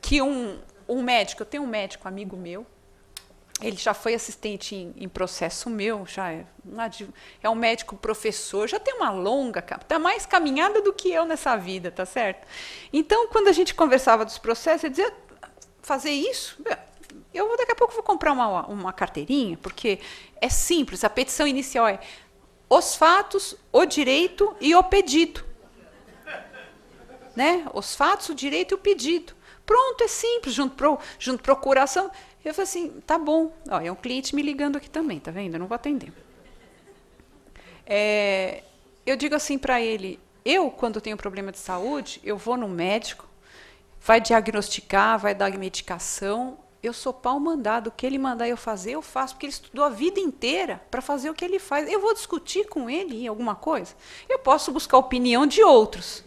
que um, um médico. Eu tenho um médico, amigo meu, ele já foi assistente em, em processo meu, já é, é, um médico professor, já tem uma longa, está mais caminhada do que eu nessa vida, tá certo? Então, quando a gente conversava dos processos, ele dizia, fazer isso, eu daqui a pouco vou comprar uma, uma carteirinha, porque é simples, a petição inicial é os fatos, o direito e o pedido né? Os fatos, o direito e o pedido. Pronto, é simples, junto, pro, junto procuração. Eu falei assim, tá bom. Ó, é um cliente me ligando aqui também, tá vendo? Eu não vou atender. É, eu digo assim para ele, eu, quando tenho problema de saúde, eu vou no médico, vai diagnosticar, vai dar medicação. Eu sou pau mandado. O que ele mandar eu fazer, eu faço, porque ele estudou a vida inteira para fazer o que ele faz. Eu vou discutir com ele em alguma coisa? Eu posso buscar opinião de outros.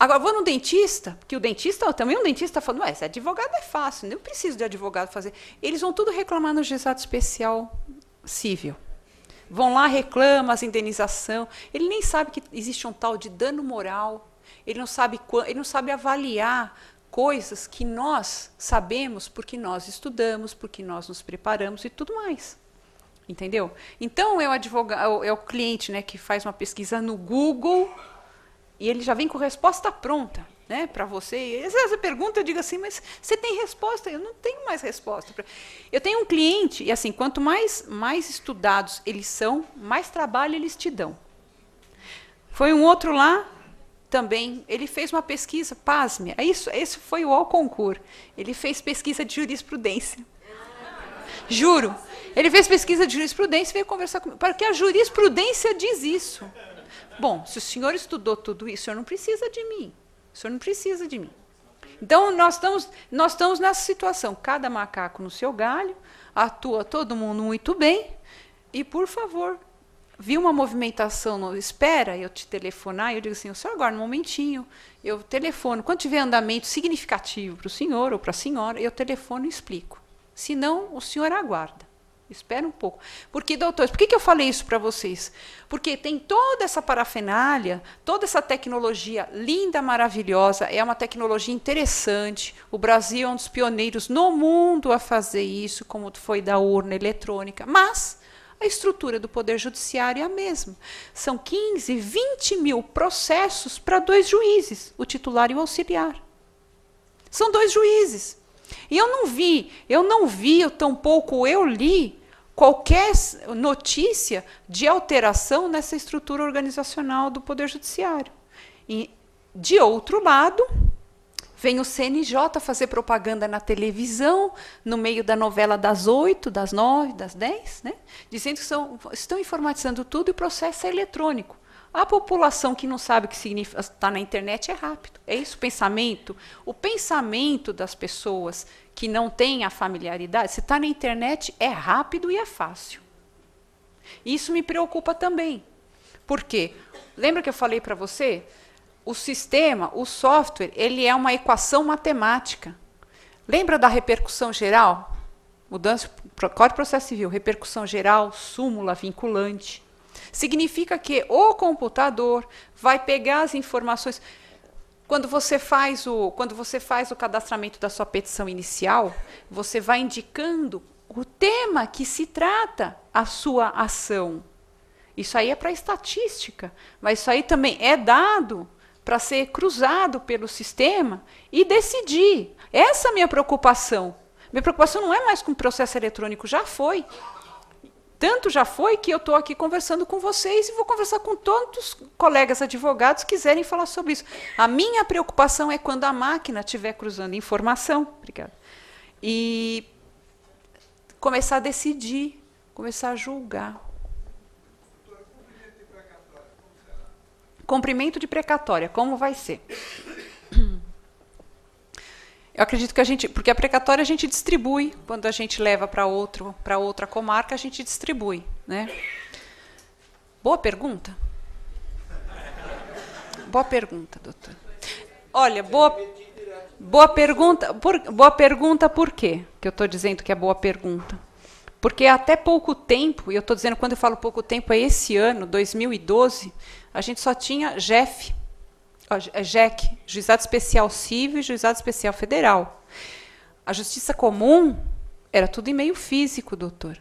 Agora, vou no dentista, porque o dentista, também um dentista falando, mas advogado é fácil, nem preciso de advogado fazer. Eles vão tudo reclamar no juizado especial civil. Vão lá, reclamam as indenização. Ele nem sabe que existe um tal de dano moral. Ele não sabe, ele não sabe avaliar coisas que nós sabemos porque nós estudamos, porque nós nos preparamos e tudo mais. Entendeu? Então é o advogado, é, é o cliente, né, que faz uma pesquisa no Google e ele já vem com resposta pronta né, para você. Essa pergunta eu digo assim, mas você tem resposta? Eu não tenho mais resposta. Pra... Eu tenho um cliente, e assim, quanto mais, mais estudados eles são, mais trabalho eles te dão. Foi um outro lá também, ele fez uma pesquisa, pasme, é isso, esse foi o Alconcourt. Ele fez pesquisa de jurisprudência. Juro. Ele fez pesquisa de jurisprudência e veio conversar comigo. Porque a jurisprudência diz isso. Bom, se o senhor estudou tudo isso, o senhor não precisa de mim. O senhor não precisa de mim. Então, nós estamos, nós estamos nessa situação. Cada macaco no seu galho, atua todo mundo muito bem. E, por favor, vi uma movimentação, no, espera eu te telefonar, eu digo assim, o senhor aguarda um momentinho, eu telefono. Quando tiver andamento significativo para o senhor ou para a senhora, eu telefono e explico. Se não, o senhor aguarda. Espera um pouco. Porque, doutores, por que, que eu falei isso para vocês? Porque tem toda essa parafernália, toda essa tecnologia linda, maravilhosa, é uma tecnologia interessante. O Brasil é um dos pioneiros no mundo a fazer isso, como foi da urna eletrônica. Mas a estrutura do Poder Judiciário é a mesma. São 15, 20 mil processos para dois juízes, o titular e o auxiliar. São dois juízes. E eu não vi, eu não vi, eu tampouco eu li qualquer notícia de alteração nessa estrutura organizacional do Poder Judiciário. E, de outro lado, vem o CNJ fazer propaganda na televisão, no meio da novela das oito, das nove, das dez, né? dizendo que são, estão informatizando tudo e o processo é eletrônico. A população que não sabe o que significa está na internet é rápido. É isso o pensamento? O pensamento das pessoas que não têm a familiaridade, se está na internet, é rápido e é fácil. Isso me preocupa também. Por quê? Lembra que eu falei para você? O sistema, o software, ele é uma equação matemática. Lembra da repercussão geral? Mudança, Código Processo Civil, repercussão geral, súmula, vinculante. Significa que o computador vai pegar as informações. Quando você faz o, quando você faz o cadastramento da sua petição inicial, você vai indicando o tema que se trata a sua ação. Isso aí é para estatística, mas isso aí também é dado para ser cruzado pelo sistema e decidir. Essa é a minha preocupação. Minha preocupação não é mais com o processo eletrônico, já foi. Tanto já foi que eu estou aqui conversando com vocês e vou conversar com todos os colegas advogados que quiserem falar sobre isso. A minha preocupação é quando a máquina estiver cruzando informação, obrigada, e começar a decidir, começar a julgar. Cumprimento de precatória, como vai ser? Eu acredito que a gente, porque a precatória a gente distribui quando a gente leva para outro, para outra comarca, a gente distribui, né? Boa pergunta. Boa pergunta, doutor. Olha, boa Boa pergunta. Por, boa pergunta por quê? Que eu estou dizendo que é boa pergunta. Porque até pouco tempo, e eu estou dizendo quando eu falo pouco tempo, é esse ano, 2012, a gente só tinha Jeff a JEC, é Juizado Especial Civil e Juizado Especial Federal. A justiça comum era tudo em meio físico, doutor.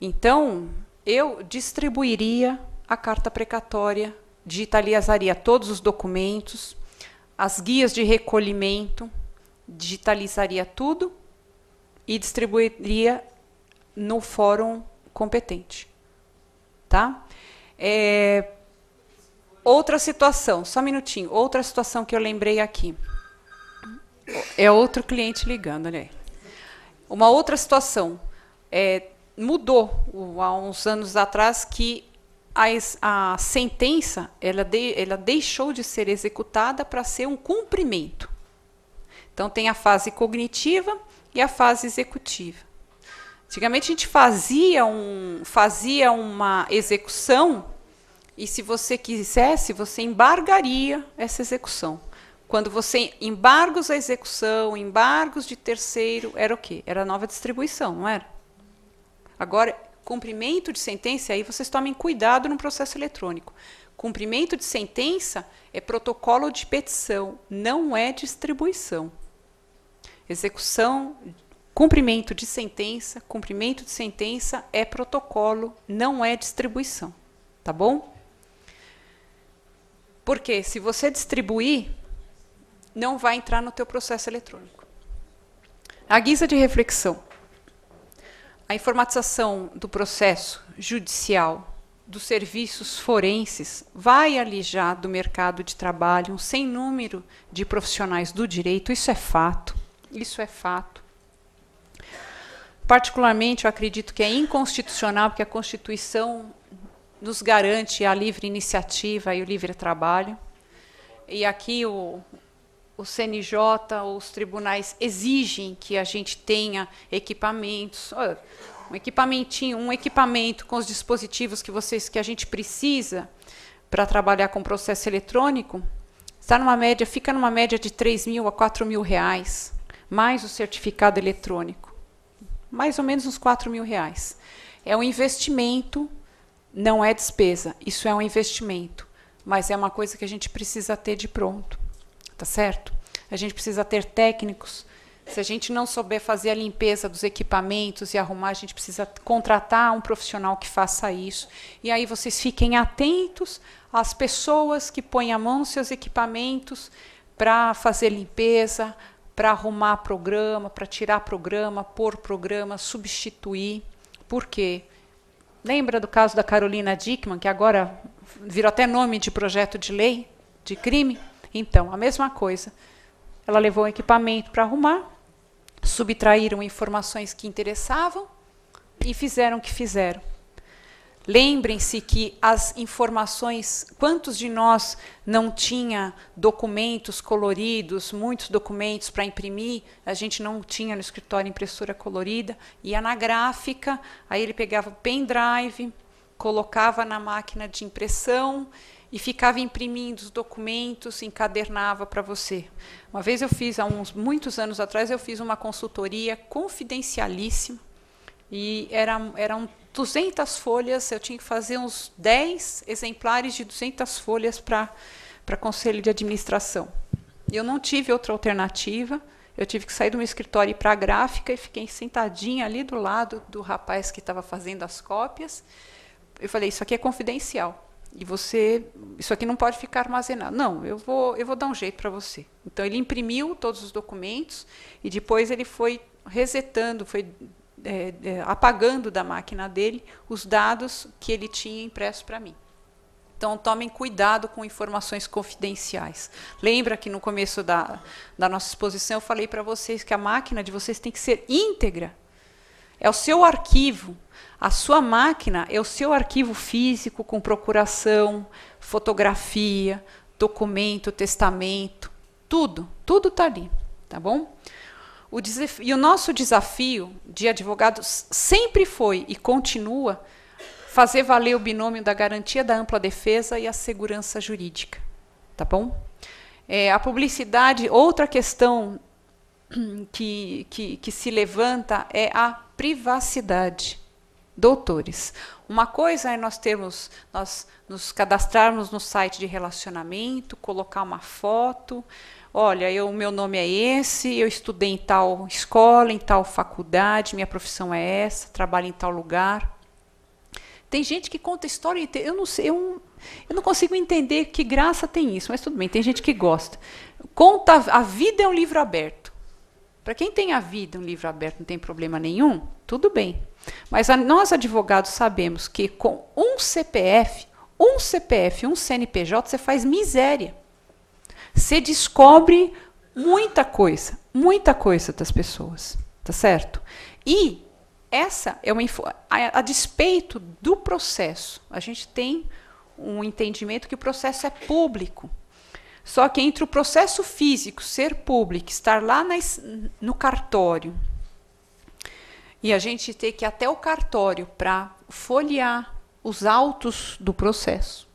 Então, eu distribuiria a carta precatória, digitalizaria todos os documentos, as guias de recolhimento, digitalizaria tudo e distribuiria no fórum competente. Tá? É, Outra situação, só um minutinho. Outra situação que eu lembrei aqui. É outro cliente ligando, olha aí. Uma outra situação. É, mudou há uns anos atrás que a, a sentença ela, de, ela deixou de ser executada para ser um cumprimento. Então tem a fase cognitiva e a fase executiva. Antigamente a gente fazia, um, fazia uma execução e se você quisesse, você embargaria essa execução. Quando você embargos a execução, embargos de terceiro, era o quê? Era nova distribuição, não era? Agora, cumprimento de sentença, aí vocês tomem cuidado no processo eletrônico. Cumprimento de sentença é protocolo de petição, não é distribuição. Execução, cumprimento de sentença, cumprimento de sentença é protocolo, não é distribuição. Tá bom? Porque se você distribuir, não vai entrar no teu processo eletrônico. A guisa de reflexão. A informatização do processo judicial, dos serviços forenses, vai alijar do mercado de trabalho um sem número de profissionais do direito. Isso é fato. Isso é fato. Particularmente, eu acredito que é inconstitucional, porque a Constituição nos garante a livre iniciativa e o livre trabalho. E aqui o, o CNJ, os tribunais exigem que a gente tenha equipamentos, um equipamentinho, um equipamento com os dispositivos que vocês que a gente precisa para trabalhar com processo eletrônico, está numa média, fica numa média de 3 mil a 4 mil reais, mais o certificado eletrônico. Mais ou menos uns 4 mil reais. É um investimento não é despesa, isso é um investimento, mas é uma coisa que a gente precisa ter de pronto, tá certo? A gente precisa ter técnicos. Se a gente não souber fazer a limpeza dos equipamentos e arrumar, a gente precisa contratar um profissional que faça isso. E aí vocês fiquem atentos às pessoas que põem a mão nos seus equipamentos para fazer limpeza, para arrumar programa, para tirar programa, pôr programa, substituir. Por quê? Lembra do caso da Carolina Dickman, que agora virou até nome de projeto de lei de crime? Então, a mesma coisa. Ela levou o equipamento para arrumar, subtraíram informações que interessavam e fizeram o que fizeram. Lembrem-se que as informações, quantos de nós não tinha documentos coloridos, muitos documentos para imprimir, a gente não tinha no escritório impressora colorida, ia na gráfica, aí ele pegava o pendrive, colocava na máquina de impressão e ficava imprimindo os documentos, encadernava para você. Uma vez eu fiz, há uns muitos anos atrás, eu fiz uma consultoria confidencialíssima e era, eram 200 folhas, eu tinha que fazer uns 10 exemplares de 200 folhas para conselho de administração. Eu não tive outra alternativa, eu tive que sair do meu escritório e ir para a gráfica e fiquei sentadinha ali do lado do rapaz que estava fazendo as cópias. Eu falei: Isso aqui é confidencial. E você, isso aqui não pode ficar armazenado. Não, eu vou, eu vou dar um jeito para você. Então ele imprimiu todos os documentos e depois ele foi resetando, foi é, é, apagando da máquina dele os dados que ele tinha impresso para mim. Então, tomem cuidado com informações confidenciais. Lembra que no começo da, da nossa exposição eu falei para vocês que a máquina de vocês tem que ser íntegra. É o seu arquivo. A sua máquina é o seu arquivo físico com procuração, fotografia, documento, testamento, tudo. Tudo está ali, tá bom? O e o nosso desafio de advogados sempre foi e continua fazer valer o binômio da garantia da ampla defesa e a segurança jurídica. Tá bom? É, a publicidade, outra questão que, que, que se levanta é a privacidade. Doutores, uma coisa é nós termos, nós nos cadastrarmos no site de relacionamento, colocar uma foto, olha, o meu nome é esse, eu estudei em tal escola, em tal faculdade, minha profissão é essa, trabalho em tal lugar. Tem gente que conta história inteira. Eu não sei, eu, eu não consigo entender que graça tem isso, mas tudo bem, tem gente que gosta. Conta, a vida é um livro aberto. Para quem tem a vida um livro aberto, não tem problema nenhum, tudo bem. Mas a, nós advogados sabemos que com um CPF, um CPF, um CNPJ, você faz miséria. Você descobre muita coisa, muita coisa das pessoas, tá certo? E essa é uma a, a despeito do processo. A gente tem um entendimento que o processo é público. Só que entre o processo físico ser público, estar lá na, no cartório e a gente ter que ir até o cartório para folhear os autos do processo,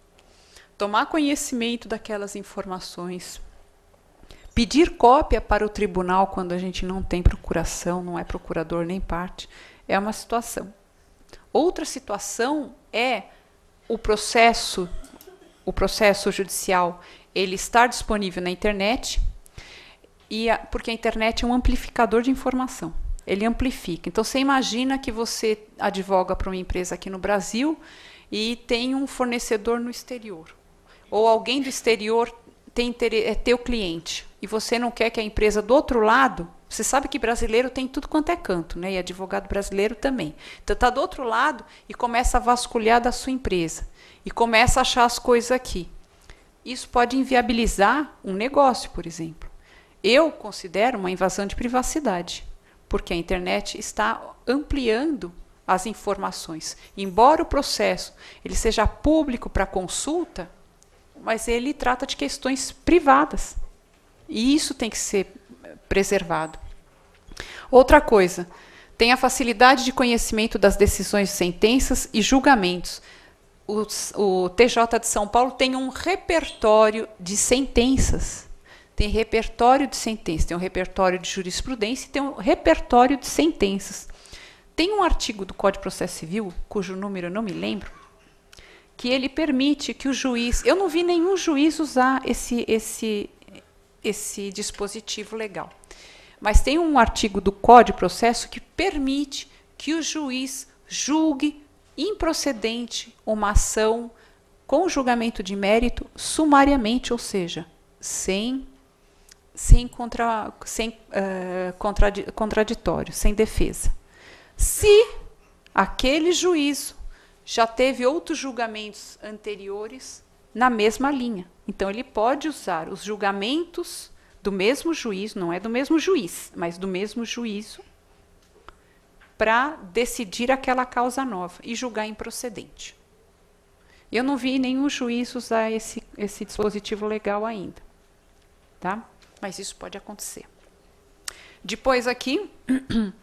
tomar conhecimento daquelas informações, pedir cópia para o tribunal quando a gente não tem procuração, não é procurador nem parte, é uma situação. Outra situação é o processo, o processo judicial, ele estar disponível na internet, e a, porque a internet é um amplificador de informação. Ele amplifica. Então você imagina que você advoga para uma empresa aqui no Brasil e tem um fornecedor no exterior ou alguém do exterior tem é teu cliente e você não quer que a empresa do outro lado, você sabe que brasileiro tem tudo quanto é canto, né? E advogado brasileiro também. Então tá do outro lado e começa a vasculhar da sua empresa e começa a achar as coisas aqui. Isso pode inviabilizar um negócio, por exemplo. Eu considero uma invasão de privacidade, porque a internet está ampliando as informações. Embora o processo ele seja público para consulta, mas ele trata de questões privadas. E isso tem que ser preservado. Outra coisa, tem a facilidade de conhecimento das decisões, sentenças e julgamentos. O, o TJ de São Paulo tem um repertório de sentenças. Tem repertório de sentenças, tem um repertório de jurisprudência e tem um repertório de sentenças. Tem um artigo do Código de Processo Civil, cujo número eu não me lembro, que ele permite que o juiz. Eu não vi nenhum juiz usar esse, esse, esse dispositivo legal. Mas tem um artigo do Código de Processo que permite que o juiz julgue improcedente uma ação com julgamento de mérito sumariamente, ou seja, sem sem, contra, sem uh, contradi, contraditório, sem defesa. Se aquele juízo já teve outros julgamentos anteriores na mesma linha. Então, ele pode usar os julgamentos do mesmo juiz, não é do mesmo juiz, mas do mesmo juízo, para decidir aquela causa nova e julgar improcedente. Eu não vi nenhum juiz usar esse, esse dispositivo legal ainda. Tá? Mas isso pode acontecer. Depois aqui,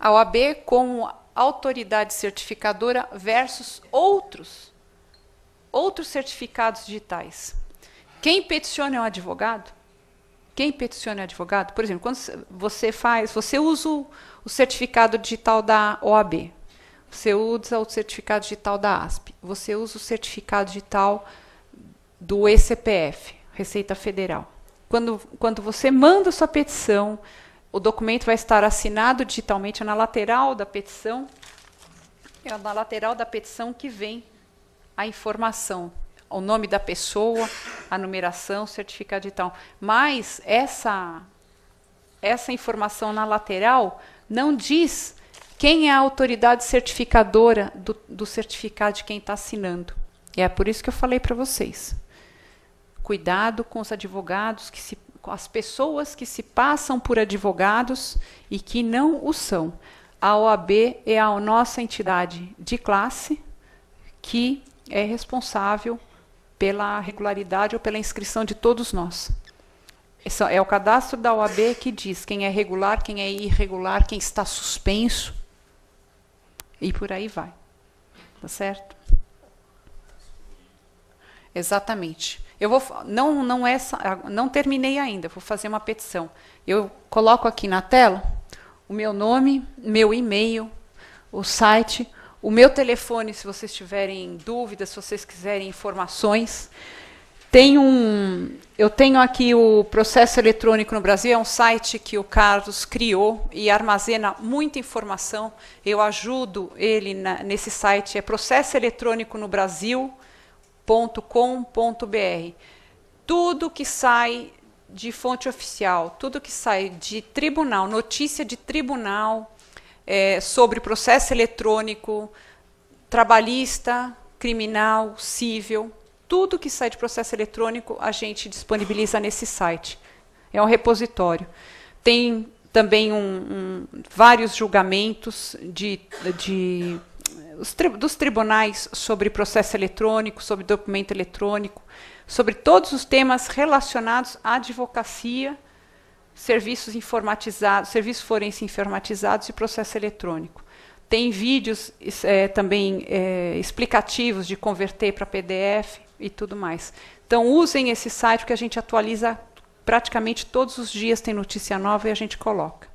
a OAB, como autoridade certificadora versus outros, outros certificados digitais. Quem peticiona é um advogado? Quem peticiona é um advogado? Por exemplo, quando você faz, você usa o, certificado digital da OAB, você usa o certificado digital da ASP, você usa o certificado digital do ECPF, Receita Federal. Quando, quando você manda sua petição, o documento vai estar assinado digitalmente é na lateral da petição. É na lateral da petição que vem a informação, o nome da pessoa, a numeração, certificado digital. Mas essa essa informação na lateral não diz quem é a autoridade certificadora do, do certificado de quem está assinando. E é por isso que eu falei para vocês. Cuidado com os advogados que se as pessoas que se passam por advogados e que não o são. A OAB é a nossa entidade de classe que é responsável pela regularidade ou pela inscrição de todos nós. É o cadastro da OAB que diz quem é regular, quem é irregular, quem está suspenso. E por aí vai. Tá certo? Exatamente. Eu vou não não é não terminei ainda, vou fazer uma petição. Eu coloco aqui na tela o meu nome, meu e-mail, o site, o meu telefone, se vocês tiverem dúvidas, se vocês quiserem informações. Tem um, eu tenho aqui o processo eletrônico no Brasil, é um site que o Carlos criou e armazena muita informação. Eu ajudo ele na, nesse site, é processo eletrônico no Brasil. .com.br. Tudo que sai de fonte oficial, tudo que sai de tribunal, notícia de tribunal é, sobre processo eletrônico, trabalhista, criminal, civil, tudo que sai de processo eletrônico a gente disponibiliza nesse site. É um repositório. Tem também um, um, vários julgamentos de, de tri dos tribunais sobre processo eletrônico, sobre documento eletrônico, sobre todos os temas relacionados à advocacia, serviços informatizados, serviços forenses informatizados e processo eletrônico. Tem vídeos é, também é, explicativos de converter para PDF e tudo mais. Então, usem esse site que a gente atualiza praticamente todos os dias, tem notícia nova e a gente coloca.